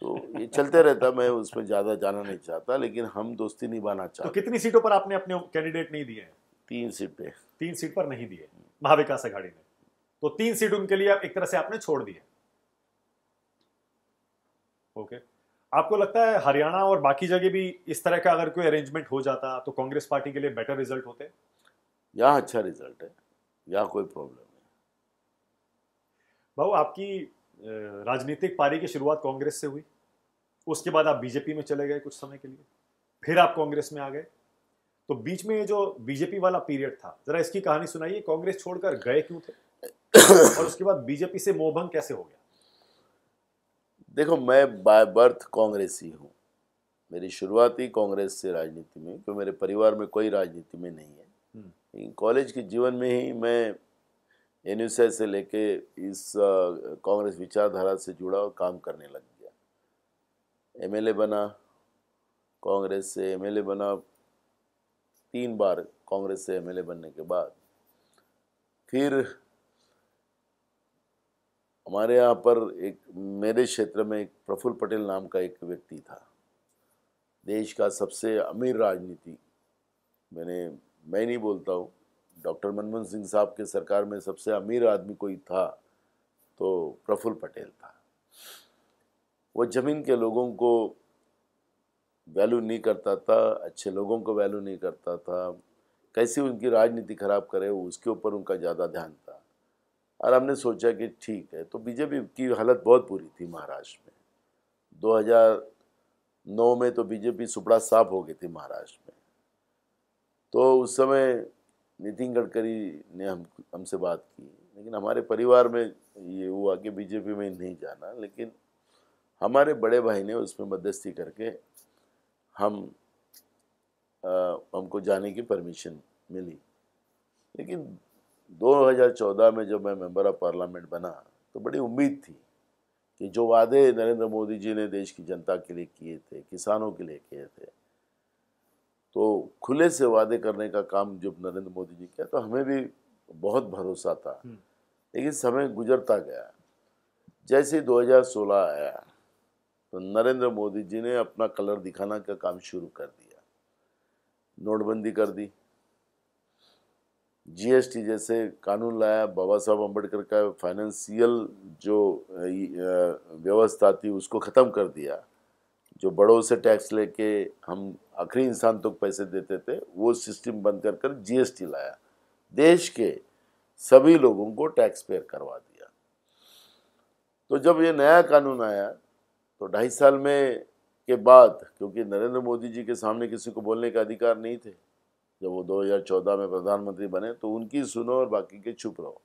तो ये चलते रहता मैं उसमें ज़्यादा जाना नहीं चाहता लेकिन हम दोस्ती निभाना तो चाहते तो कितनी सीटों पर आपने अपने कैंडिडेट नहीं दिए तीन सीट पे तीन सीट पर नहीं दिए महाविकास अघाड़ी ने तो तीन सीट उनके लिए एक तरह से आपने छोड़ दिए ओके आपको लगता है हरियाणा और बाकी जगह भी इस तरह का अगर कोई अरेंजमेंट हो जाता तो कांग्रेस पार्टी के लिए बेटर रिजल्ट होते यहाँ अच्छा रिजल्ट है यहाँ कोई प्रॉब्लम नहीं भाऊ आपकी राजनीतिक पारी की शुरुआत कांग्रेस से हुई उसके बाद आप बीजेपी में चले गए कुछ समय के लिए फिर आप कांग्रेस में आ गए तो बीच में ये जो बीजेपी वाला पीरियड था जरा इसकी कहानी सुनाइए कांग्रेस छोड़कर गए क्यों थे और उसके बाद बीजेपी से मोहभंग कैसे हो गया देखो मैं बाय बर्थ कांग्रेस ही हूँ मेरी शुरुआत ही कांग्रेस से राजनीति में क्योंकि मेरे परिवार में कोई राजनीति में नहीं है हम्म। कॉलेज के जीवन में ही मैं एन से लेके इस कांग्रेस विचारधारा से जुड़ा और काम करने लग गया एम बना कांग्रेस से एम बना तीन बार कांग्रेस से एम बनने के बाद फिर हमारे यहाँ पर एक मेरे क्षेत्र में एक प्रफुल्ल पटेल नाम का एक व्यक्ति था देश का सबसे अमीर राजनीति मैंने मैं नहीं बोलता हूँ डॉक्टर मनमोहन सिंह साहब के सरकार में सबसे अमीर आदमी कोई था तो प्रफुल्ल पटेल था वो ज़मीन के लोगों को वैल्यू नहीं करता था अच्छे लोगों को वैल्यू नहीं करता था कैसे उनकी राजनीति खराब करे उसके ऊपर उनका ज़्यादा ध्यान था और हमने सोचा कि ठीक है तो बीजेपी की हालत बहुत बुरी थी महाराष्ट्र में 2009 में तो बीजेपी सुपड़ा साफ हो गई थी महाराष्ट्र में तो उस समय नितिन गडकरी ने हम हमसे बात की लेकिन हमारे परिवार में ये हुआ कि बीजेपी में नहीं जाना लेकिन हमारे बड़े भाई ने उसमें मध्यस्थी करके हम आ, हमको जाने की परमिशन मिली लेकिन 2014 में जब मैं मेंबर ऑफ पार्लियामेंट बना तो बड़ी उम्मीद थी कि जो वादे नरेंद्र मोदी जी ने देश की जनता के लिए किए थे किसानों के लिए किए थे तो खुले से वादे करने का काम जब नरेंद्र मोदी जी किया तो हमें भी बहुत भरोसा था हम्म। लेकिन समय गुजरता गया जैसे 2016 आया तो नरेंद्र मोदी जी ने अपना कलर दिखाना का काम शुरू कर दिया नोटबंदी कर दी जीएसटी जैसे कानून लाया बाबा साहब अम्बेडकर का फाइनेंशियल जो व्यवस्था थी उसको ख़त्म कर दिया जो बड़ों से टैक्स लेके हम आखिरी इंसान तक तो पैसे देते थे वो सिस्टम बंद कर कर जी लाया देश के सभी लोगों को टैक्स पेयर करवा दिया तो जब ये नया कानून आया तो ढाई साल में के बाद क्योंकि नरेंद्र मोदी जी के सामने किसी को बोलने का अधिकार नहीं थे जब वो 2014 में प्रधानमंत्री बने तो उनकी सुनो और बाकी के चुप रहो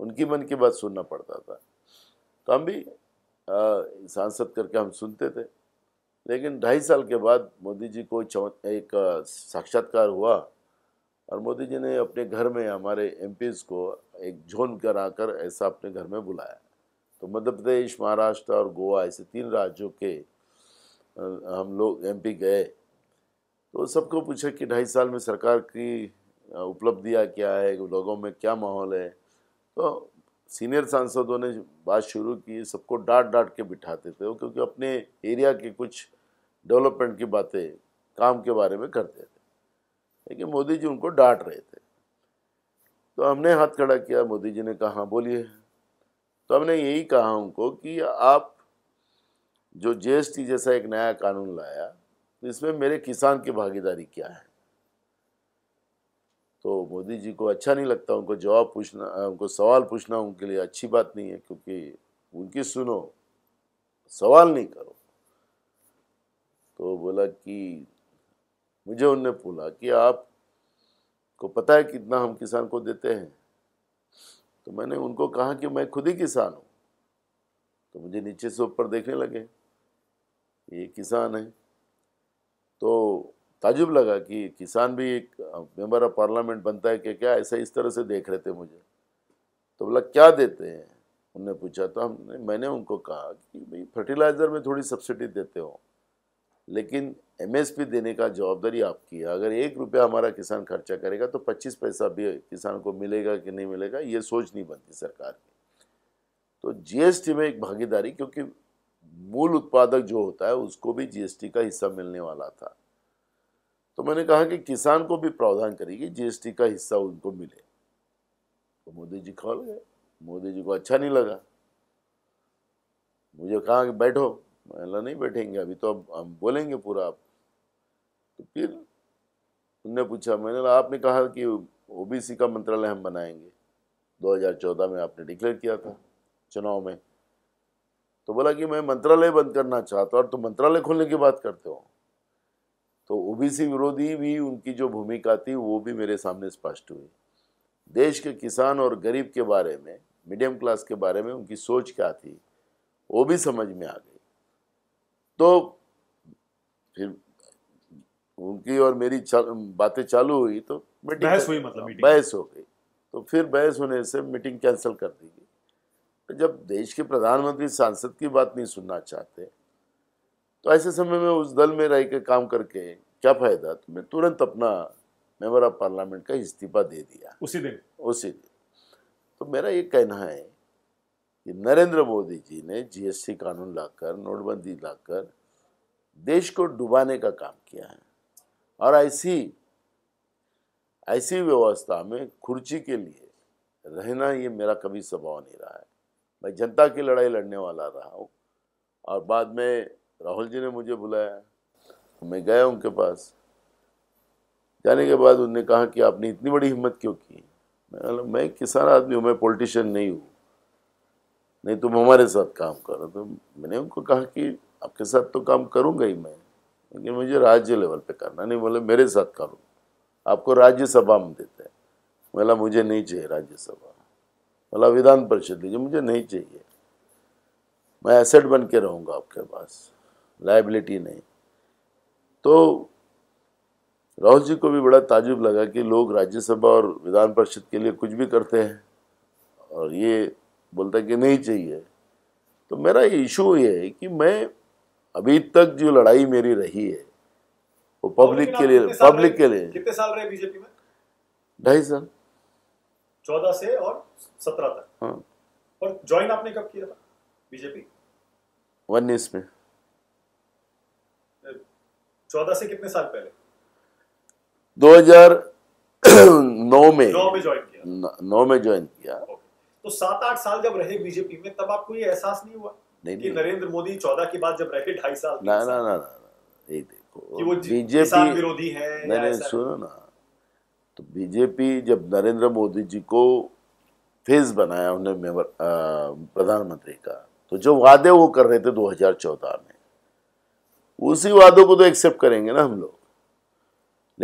उनकी मन की बात सुनना पड़ता था तो हम भी सांसद करके हम सुनते थे लेकिन ढाई साल के बाद मोदी जी को एक साक्षात्कार हुआ और मोदी जी ने अपने घर में हमारे एम को एक झोन कराकर ऐसा अपने घर में बुलाया तो मध्य प्रदेश महाराष्ट्र और गोवा ऐसे तीन राज्यों के हम लोग एम गए तो सबको पूछा कि ढाई साल में सरकार की उपलब्धियाँ क्या है लोगों में क्या माहौल है तो सीनियर सांसदों ने बात शुरू की सबको डांट डांट के बिठाते थे क्योंकि अपने एरिया के कुछ डेवलपमेंट की बातें काम के बारे में करते थे लेकिन मोदी जी उनको डांट रहे थे तो हमने हाथ खड़ा किया मोदी जी ने कहा हाँ बोलिए तो हमने यही कहा उनको कि आप जो जीएसटी जैसा एक नया कानून लाया तो इसमें मेरे किसान की भागीदारी क्या है तो मोदी जी को अच्छा नहीं लगता उनको जवाब पूछना उनको सवाल पूछना उनके लिए अच्छी बात नहीं है क्योंकि उनकी सुनो सवाल नहीं करो तो बोला कि मुझे उनने बोला कि आप को पता है कितना हम किसान को देते हैं तो मैंने उनको कहा कि मैं खुद ही किसान हूँ तो मुझे नीचे से ऊपर देखने लगे ये किसान है तो ताजुब लगा कि किसान भी एक मेंबर ऑफ पार्लियामेंट बनता है कि क्या ऐसा इस तरह से देख रहे थे मुझे तो बोला क्या देते हैं उनने पूछा तो हमने मैंने उनको कहा कि भाई फर्टिलाइज़र में थोड़ी सब्सिडी देते हो लेकिन एमएसपी देने का जवाबदारी आपकी है अगर एक रुपया हमारा किसान खर्चा करेगा तो पच्चीस पैसा भी किसान को मिलेगा कि नहीं मिलेगा ये सोच नहीं बनती सरकार की तो जीएसटी में एक भागीदारी क्योंकि मूल उत्पादक जो होता है उसको भी जीएसटी का हिस्सा मिलने वाला था तो मैंने कहा कि किसान को भी प्रावधान करेगी जीएसटी का हिस्सा उनको मिले तो मोदी जी खोल गए मोदी जी को अच्छा नहीं लगा मुझे कहा कि बैठो महिला नहीं बैठेंगे अभी तो अब हम बोलेंगे पूरा आप तो फिर उनने पूछा मैंने आपने कहा कि ओबीसी का मंत्रालय हम बनाएंगे 2014 में आपने डिक्लेयर किया था चुनाव में तो बोला कि मैं मंत्रालय बंद करना चाहता हूँ और तो मंत्रालय खोलने की बात करते हो तो ओबीसी विरोधी भी उनकी जो भूमिका थी वो भी मेरे सामने स्पष्ट हुई देश के किसान और गरीब के बारे में मीडियम क्लास के बारे में उनकी सोच क्या थी वो भी समझ में आ गई तो फिर उनकी और मेरी चा, बातें चालू हुई तो मीटिंग बहस हुई मतलब मीटिंग बहस हो गई तो फिर बहस होने से मीटिंग कैंसिल कर दी गई तो जब देश के प्रधानमंत्री सांसद की बात नहीं सुनना चाहते तो ऐसे समय में उस दल में रह के काम करके क्या फ़ायदा तो मैं तुरंत अपना मेंबर ऑफ पार्लियामेंट का इस्तीफा दे दिया उसी दिन उसी दिन तो मेरा ये कहना है कि नरेंद्र मोदी जी ने जीएसटी कानून लाकर नोटबंदी लाकर देश को डुबाने का काम किया है और ऐसी ऐसी व्यवस्था में खुर्ची के लिए रहना ये मेरा कभी स्वभाव नहीं रहा है मैं जनता की लड़ाई लड़ने वाला रहा हूँ और बाद में राहुल जी ने मुझे बुलाया तो मैं गया उनके पास जाने के बाद उनने कहा कि आपने इतनी बड़ी हिम्मत क्यों की मैं मैं किसान आदमी हूँ मैं पॉलिटिशियन नहीं हूँ नहीं तुम हमारे साथ काम करो तो मैंने उनको कहा कि आपके साथ तो काम करूँगा ही मैं लेकिन मुझे राज्य लेवल पे करना नहीं बोले मेरे साथ करो आपको राज्यसभा में देते हैं बोला मुझे नहीं चाहिए राज्यसभा बोला विधान परिषद लीजिए मुझे नहीं चाहिए मैं एसेट बन के रहूँगा आपके पास लाइबिलिटी नहीं तो राहुल जी को भी बड़ा ताजुब लगा कि लोग राज्यसभा और विधान परिषद के लिए कुछ भी करते हैं और ये बोलता कि नहीं चाहिए तो मेरा इशू ये है कि मैं अभी तक जो लड़ाई मेरी रही है वो पब्लिक के लिए पब्लिक के लिए कितने साल रहे बीजेपी में ढाई साल चौदह से और सत्रह तक हाँ और ज्वाइन आपने कब किया था बीजेपी उन्नीस में चौदह से कितने साल पहले 2009 में नौ में ज्वाइन किया नौ में ज्वाइन किया तो सात आठ साल जब रहे बीजेपी में तब आपको ये एहसास नहीं हुआ नहीं, कि नरेंद्र मोदी चौदह के बाद जब रहे ढाई साल ना ना ना ना ये देखो कि वो बीजेपी विरोधी है मैंने सुनो ना तो बीजेपी जब नरेंद्र मोदी जी को फेज बनाया उन्होंने प्रधानमंत्री का तो जो वादे वो कर रहे थे 2014 में उसी वादों को तो एक्सेप्ट करेंगे ना हम लोग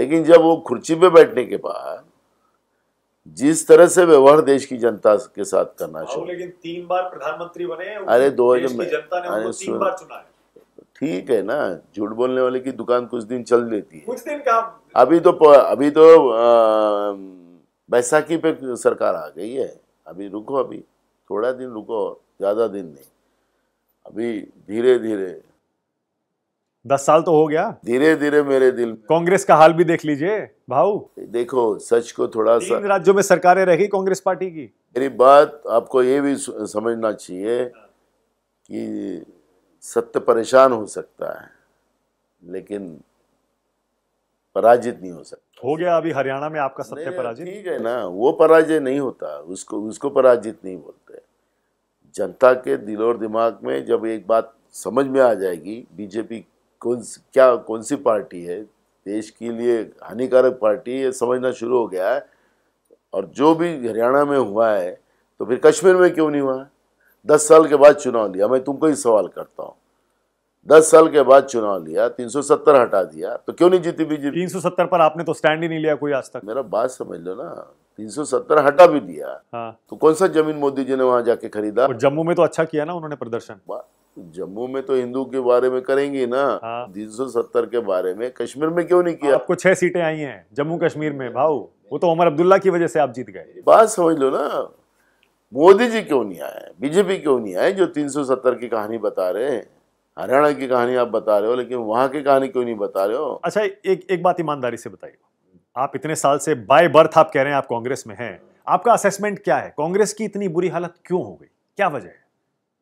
लेकिन जब वो खुर्ची पे बैठने के बाद जिस तरह से व्यवहार देश की जनता के साथ करना चाहिए लेकिन तीन बार प्रधानमंत्री बने अरे दो हजार ठीक है ना झूठ बोलने वाले की दुकान कुछ दिन चल देती है कुछ दिन का अभी तो अभी तो बैसाखी पे सरकार आ गई है अभी रुको अभी थोड़ा दिन रुको ज़्यादा दिन नहीं अभी धीरे धीरे दस साल तो हो गया धीरे धीरे मेरे दिल कांग्रेस का हाल भी देख लीजिए भाऊ देखो सच को थोड़ा सा राज्यों में सरकारें रही कांग्रेस पार्टी की मेरी बात आपको ये भी समझना चाहिए कि सत्य परेशान हो सकता है लेकिन पराजित नहीं हो सकता हो गया अभी हरियाणा में आपका सत्य पराजित ठीक है ना वो पराजय नहीं होता उसको उसको पराजित नहीं बोलते जनता के दिल और दिमाग में जब एक बात समझ में आ जाएगी बीजेपी कौन क्या कौन सी पार्टी है देश के लिए हानिकारक पार्टी ये समझना शुरू हो गया है और जो भी हरियाणा में हुआ है तो फिर कश्मीर में क्यों नहीं हुआ है दस साल के बाद चुनाव लिया मैं तुमको ही सवाल करता हूँ दस साल के बाद चुनाव लिया तीन सौ सत्तर हटा दिया तो क्यों नहीं जीती बीजेपी तीन सौ सत्तर पर आपने तो स्टैंड ही नहीं लिया कोई आज तक मेरा बात समझ लो ना 370 हटा भी दिया हाँ। तो कौन सा जमीन मोदी जी ने वहां जाके खरीदा जम्मू में तो अच्छा किया ना उन्होंने प्रदर्शन जम्मू में तो हिंदू के बारे में करेंगे ना हाँ। तीन हाँ। सत्तर के बारे में कश्मीर में क्यों नहीं किया आपको छह सीटें आई हैं जम्मू कश्मीर में भाऊ वो तो उमर अब्दुल्ला की वजह से आप जीत गए बात समझ लो ना मोदी जी क्यों नहीं आए बीजेपी क्यों नहीं आए जो तीन की कहानी बता रहे हैं हरियाणा की कहानी आप बता रहे हो लेकिन वहां की कहानी क्यों नहीं बता रहे हो अच्छा एक एक बात ईमानदारी से बताइए आप इतने साल से बाय बर्थ आप कह रहे हैं आप कांग्रेस में हैं आपका असेसमेंट क्या है कांग्रेस की इतनी बुरी हालत क्यों हो गई क्या वजह है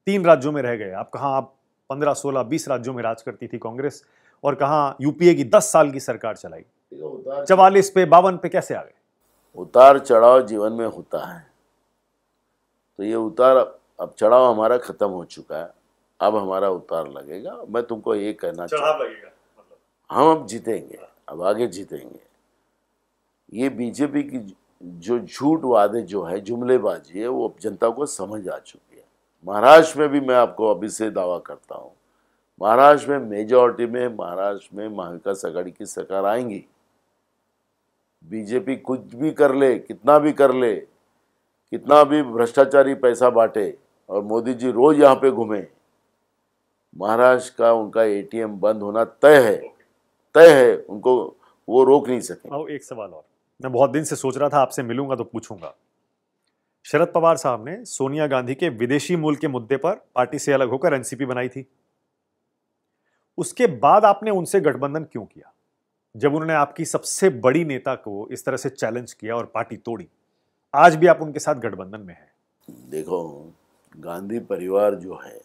तीन राज्यों में रह गए आप कहाँ आप पंद्रह सोलह बीस राज्यों में राज करती थी कांग्रेस और कहाँ यूपीए की दस साल की सरकार चलाई चवालीस पे बावन पे कैसे आ गए उतार चढ़ाव जीवन में होता है तो ये उतार अब चढ़ाव हमारा खत्म हो चुका है अब हमारा उतार लगेगा मैं तुमको ये कहना चाहता मतलब। हम अब जीतेंगे अब आगे जीतेंगे ये बीजेपी की जो झूठ वादे जो है जुमलेबाजी है वो जनता को समझ आ चुकी है महाराष्ट्र में भी मैं आपको अभी से दावा करता हूँ महाराष्ट्र में मेजॉरिटी में महाराष्ट्र में महाविकास आघाड़ी की सरकार आएंगी बीजेपी कुछ भी कर ले कितना भी कर ले कितना भी भ्रष्टाचारी पैसा बांटे और मोदी जी रोज यहाँ पे घूमे महाराष्ट्र का उनका एटीएम बंद होना तय है तय है उनको वो रोक नहीं सके एक सवाल और मैं बहुत दिन से सोच रहा था आपसे मिलूंगा तो पूछूंगा शरद पवार साहब ने सोनिया गांधी के विदेशी मूल के मुद्दे पर पार्टी से अलग होकर एनसीपी बनाई थी उसके बाद आपने उनसे गठबंधन क्यों किया जब उन्होंने आपकी सबसे बड़ी नेता को इस तरह से चैलेंज किया और पार्टी तोड़ी आज भी आप उनके साथ गठबंधन में हैं देखो गांधी परिवार जो है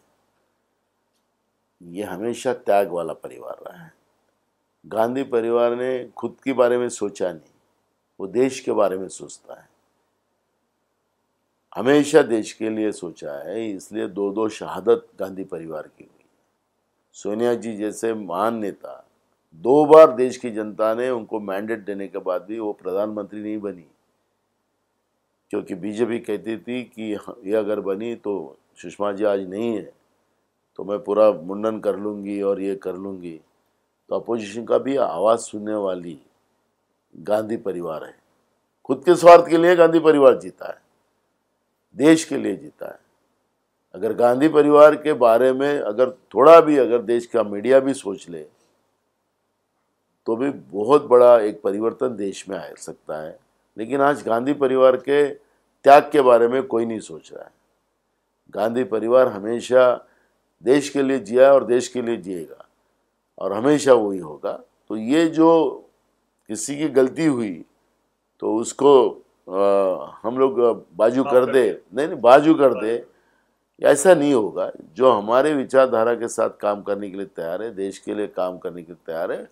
ये हमेशा त्याग वाला परिवार रहा है गांधी परिवार ने खुद के बारे में सोचा नहीं वो देश के बारे में सोचता है हमेशा देश के लिए सोचा है इसलिए दो दो शहादत गांधी परिवार की हुई सोनिया जी जैसे महान नेता दो बार देश की जनता ने उनको मैंडेट देने के बाद भी वो प्रधानमंत्री नहीं बनी क्योंकि बीजेपी कहती थी कि ये अगर बनी तो सुषमा जी आज नहीं है तो मैं पूरा मुंडन कर लूँगी और ये कर लूँगी तो अपोजिशन का भी आवाज़ सुनने वाली गांधी परिवार है खुद के स्वार्थ के लिए गांधी परिवार जीता है देश के लिए जीता है अगर गांधी परिवार के बारे में अगर थोड़ा भी अगर देश का मीडिया भी सोच ले तो भी बहुत बड़ा एक परिवर्तन देश में आ सकता है लेकिन आज गांधी परिवार के त्याग के बारे में कोई नहीं सोच रहा है गांधी परिवार हमेशा देश के लिए जिया और देश के लिए जिएगा और हमेशा वही होगा तो ये जो किसी की गलती हुई तो उसको आ, हम लोग बाजू कर दे नहीं नहीं बाजू कर दे ऐसा नहीं होगा जो हमारे विचारधारा के साथ काम करने के लिए तैयार है देश के लिए काम करने के लिए तैयार है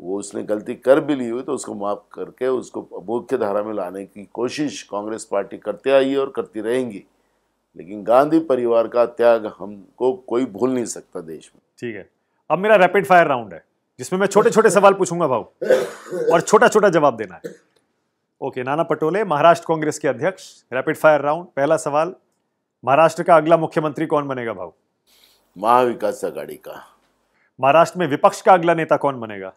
वो उसने गलती कर भी ली हुई तो उसको माफ़ करके उसको मुख्य धारा में लाने की कोशिश कांग्रेस पार्टी करते आई है और करती रहेंगी लेकिन गांधी परिवार का त्याग हमको कोई भूल नहीं सकता देश में ठीक है अब मेरा रैपिड फायर राउंड है जिसमें मैं छोटे छोटे सवाल पूछूंगा भाव और छोटा छोटा जवाब देना है ओके नाना पटोले महाराष्ट्र कांग्रेस के अध्यक्ष रैपिड फायर राउंड पहला सवाल महाराष्ट्र का अगला मुख्यमंत्री कौन बनेगा भाव महाविकास आघाड़ी का महाराष्ट्र में विपक्ष का अगला नेता कौन बनेगा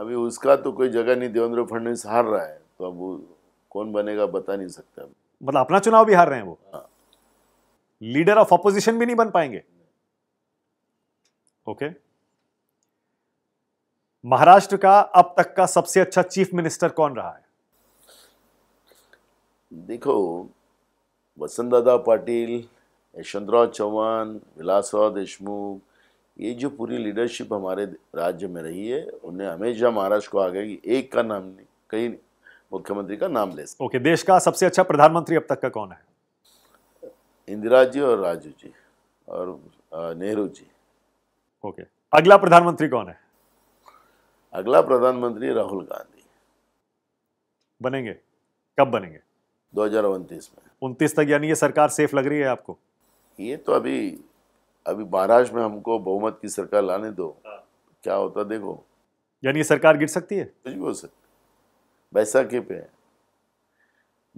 अभी उसका तो कोई जगह नहीं देवेंद्र फडणवीस हार रहा है तो अब कौन बनेगा बता नहीं सकता मतलब अपना चुनाव भी हार रहे हैं वो लीडर ऑफ अपोजिशन भी नहीं बन पाएंगे ओके महाराष्ट्र का अब तक का सबसे अच्छा चीफ मिनिस्टर कौन रहा है देखो वसंतदादा पाटिल यशवंतराव चौहान विलासराव देशमुख ये जो पूरी लीडरशिप हमारे राज्य में रही है उन्हें हमेशा महाराष्ट्र को आगे कि एक का नाम नहीं कहीं मुख्यमंत्री का नाम ले सकते ओके okay, देश का सबसे अच्छा प्रधानमंत्री अब तक का कौन है इंदिरा जी और राजू जी और नेहरू जी ओके अगला प्रधानमंत्री कौन है अगला प्रधानमंत्री राहुल गांधी बनेंगे कब बनेंगे दो हजार उनतीस में उनतीस तक यानी ये सरकार सेफ लग रही है आपको ये तो अभी अभी महाराष्ट्र में हमको बहुमत की सरकार लाने दो हाँ। क्या होता देखो यानी ये सरकार गिर सकती है कुछ भी हो वैसा बैसाखी पे है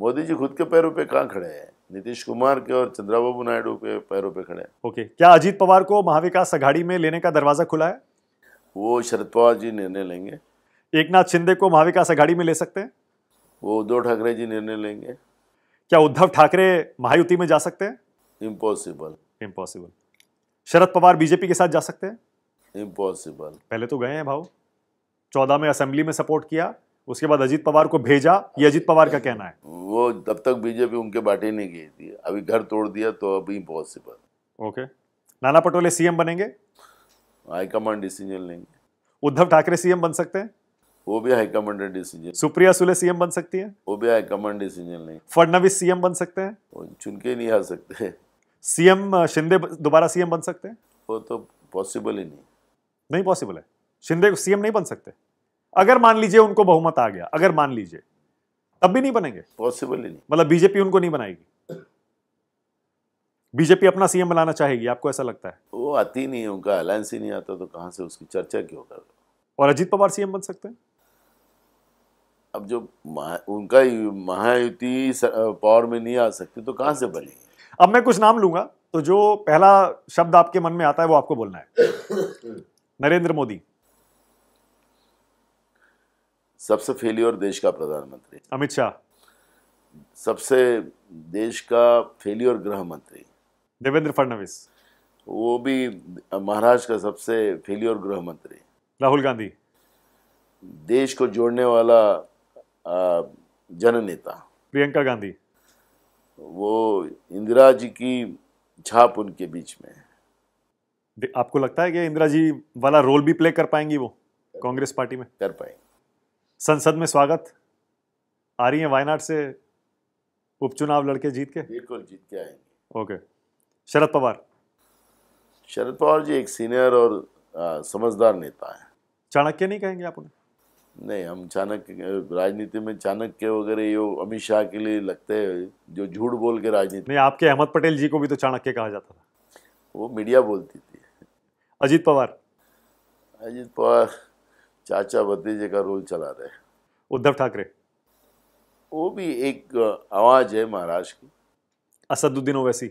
मोदी जी खुद के पैरों पे कहाँ खड़े हैं नीतीश कुमार के और चंद्राबाबू नायडू के पैरों पे खड़े हैं ओके okay. क्या अजीत पवार को महाविकास अघाड़ी में लेने का दरवाजा खुला है वो शरद पवार जी निर्णय लेंगे एक नाथ शिंदे को महाविकास अघाड़ी में ले सकते हैं वो उद्धव ठाकरे जी निर्णय लेंगे क्या उद्धव ठाकरे महायुति में जा सकते हैं impossible impossible Sharad Pawar BJP के साथ जा सकते हैं इम्पॉसिबल पहले तो गए हैं भाव चौदह में असेंबली में सपोर्ट किया उसके बाद अजीत पवार को भेजा ये अजीत पवार का कहना है वो तब तक बीजेपी उनके बाटे नहीं गई थी अभी घर तोड़ दिया तो अभी impossible okay Nana Patole CM बनेंगे कमांड डिसीजन लेंगे उद्धव ठाकरे सीएम बन सकते हैं वो भी command decision Supriya Sule CM बन सकती है वो भी कमांड डिसीजन लेंगे फडनवीस सीएम बन सकते हैं चुन के नहीं आ सकते सीएम शिंदे दोबारा सीएम बन सकते हैं वो तो पॉसिबल ही नहीं नहीं पॉसिबल है शिंदे सीएम नहीं बन सकते अगर मान लीजिए उनको बहुमत आ गया अगर मान लीजिए तब भी नहीं बनेंगे पॉसिबल ही नहीं मतलब बीजेपी उनको नहीं बनाएगी बीजेपी अपना सीएम बनाना चाहेगी आपको ऐसा लगता है वो आती नहीं उनका अलायंस ही नहीं आता तो कहां से उसकी चर्चा क्यों कर और अजीत पवार सीएम बन सकते हैं अब जो महा, उनका महायुति पावर में नहीं आ सकती तो कहां से बनेगी अब मैं कुछ नाम लूंगा तो जो पहला शब्द आपके मन में आता है वो आपको बोलना है नरेंद्र मोदी सबसे फेल्योर देश का प्रधानमंत्री अमित शाह सबसे देश का फेल्योर गृह मंत्री देवेंद्र फडणवीस वो भी महाराष्ट्र का सबसे फेल्योर गृह मंत्री राहुल गांधी देश को जोड़ने वाला जननेता प्रियंका गांधी वो इंदिरा जी की छाप उनके बीच में आपको लगता है कि इंदिरा जी वाला रोल भी प्ले कर पाएंगी वो कांग्रेस पार्टी में कर पाएंगे संसद में स्वागत आ रही है वायनाड से उपचुनाव लड़के जीत के बिल्कुल जीत के आएंगे ओके शरद पवार शरद पवार जी एक सीनियर और आ, समझदार नेता है चाणक्य नहीं कहेंगे आप उन्हें नहीं हम चाणक्य राजनीति में चाणक्य वगैरह ये अमित शाह के लिए लगते हैं जो झूठ बोल के राजनीति नहीं आपके अहमद पटेल जी को भी तो चाणक्य कहा जाता था वो मीडिया बोलती थी अजीत पवार अजीत पवार चाचा भतीजे का रोल चला रहे उद्धव ठाकरे वो भी एक आवाज़ है महाराष्ट्र की असदुद्दीन ओवैसी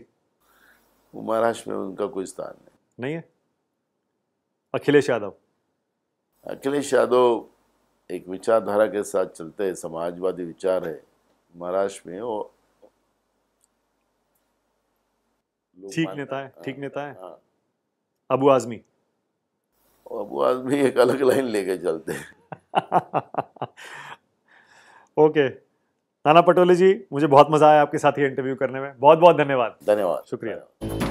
वो महाराष्ट्र में उनका कोई स्थान नहीं नहीं है अखिलेश यादव अखिलेश यादव एक विचारधारा के साथ चलते हैं समाजवादी विचार है महाराष्ट्र में वो ठीक नेता है ठीक हाँ, नेता है हाँ। अबू आजमी और वो आदमी एक अलग लाइन लेके चलते हैं ओके नाना पटोले जी मुझे बहुत मज़ा आया आपके साथ ये इंटरव्यू करने में बहुत बहुत धन्यवाद धन्यवाद शुक्रिया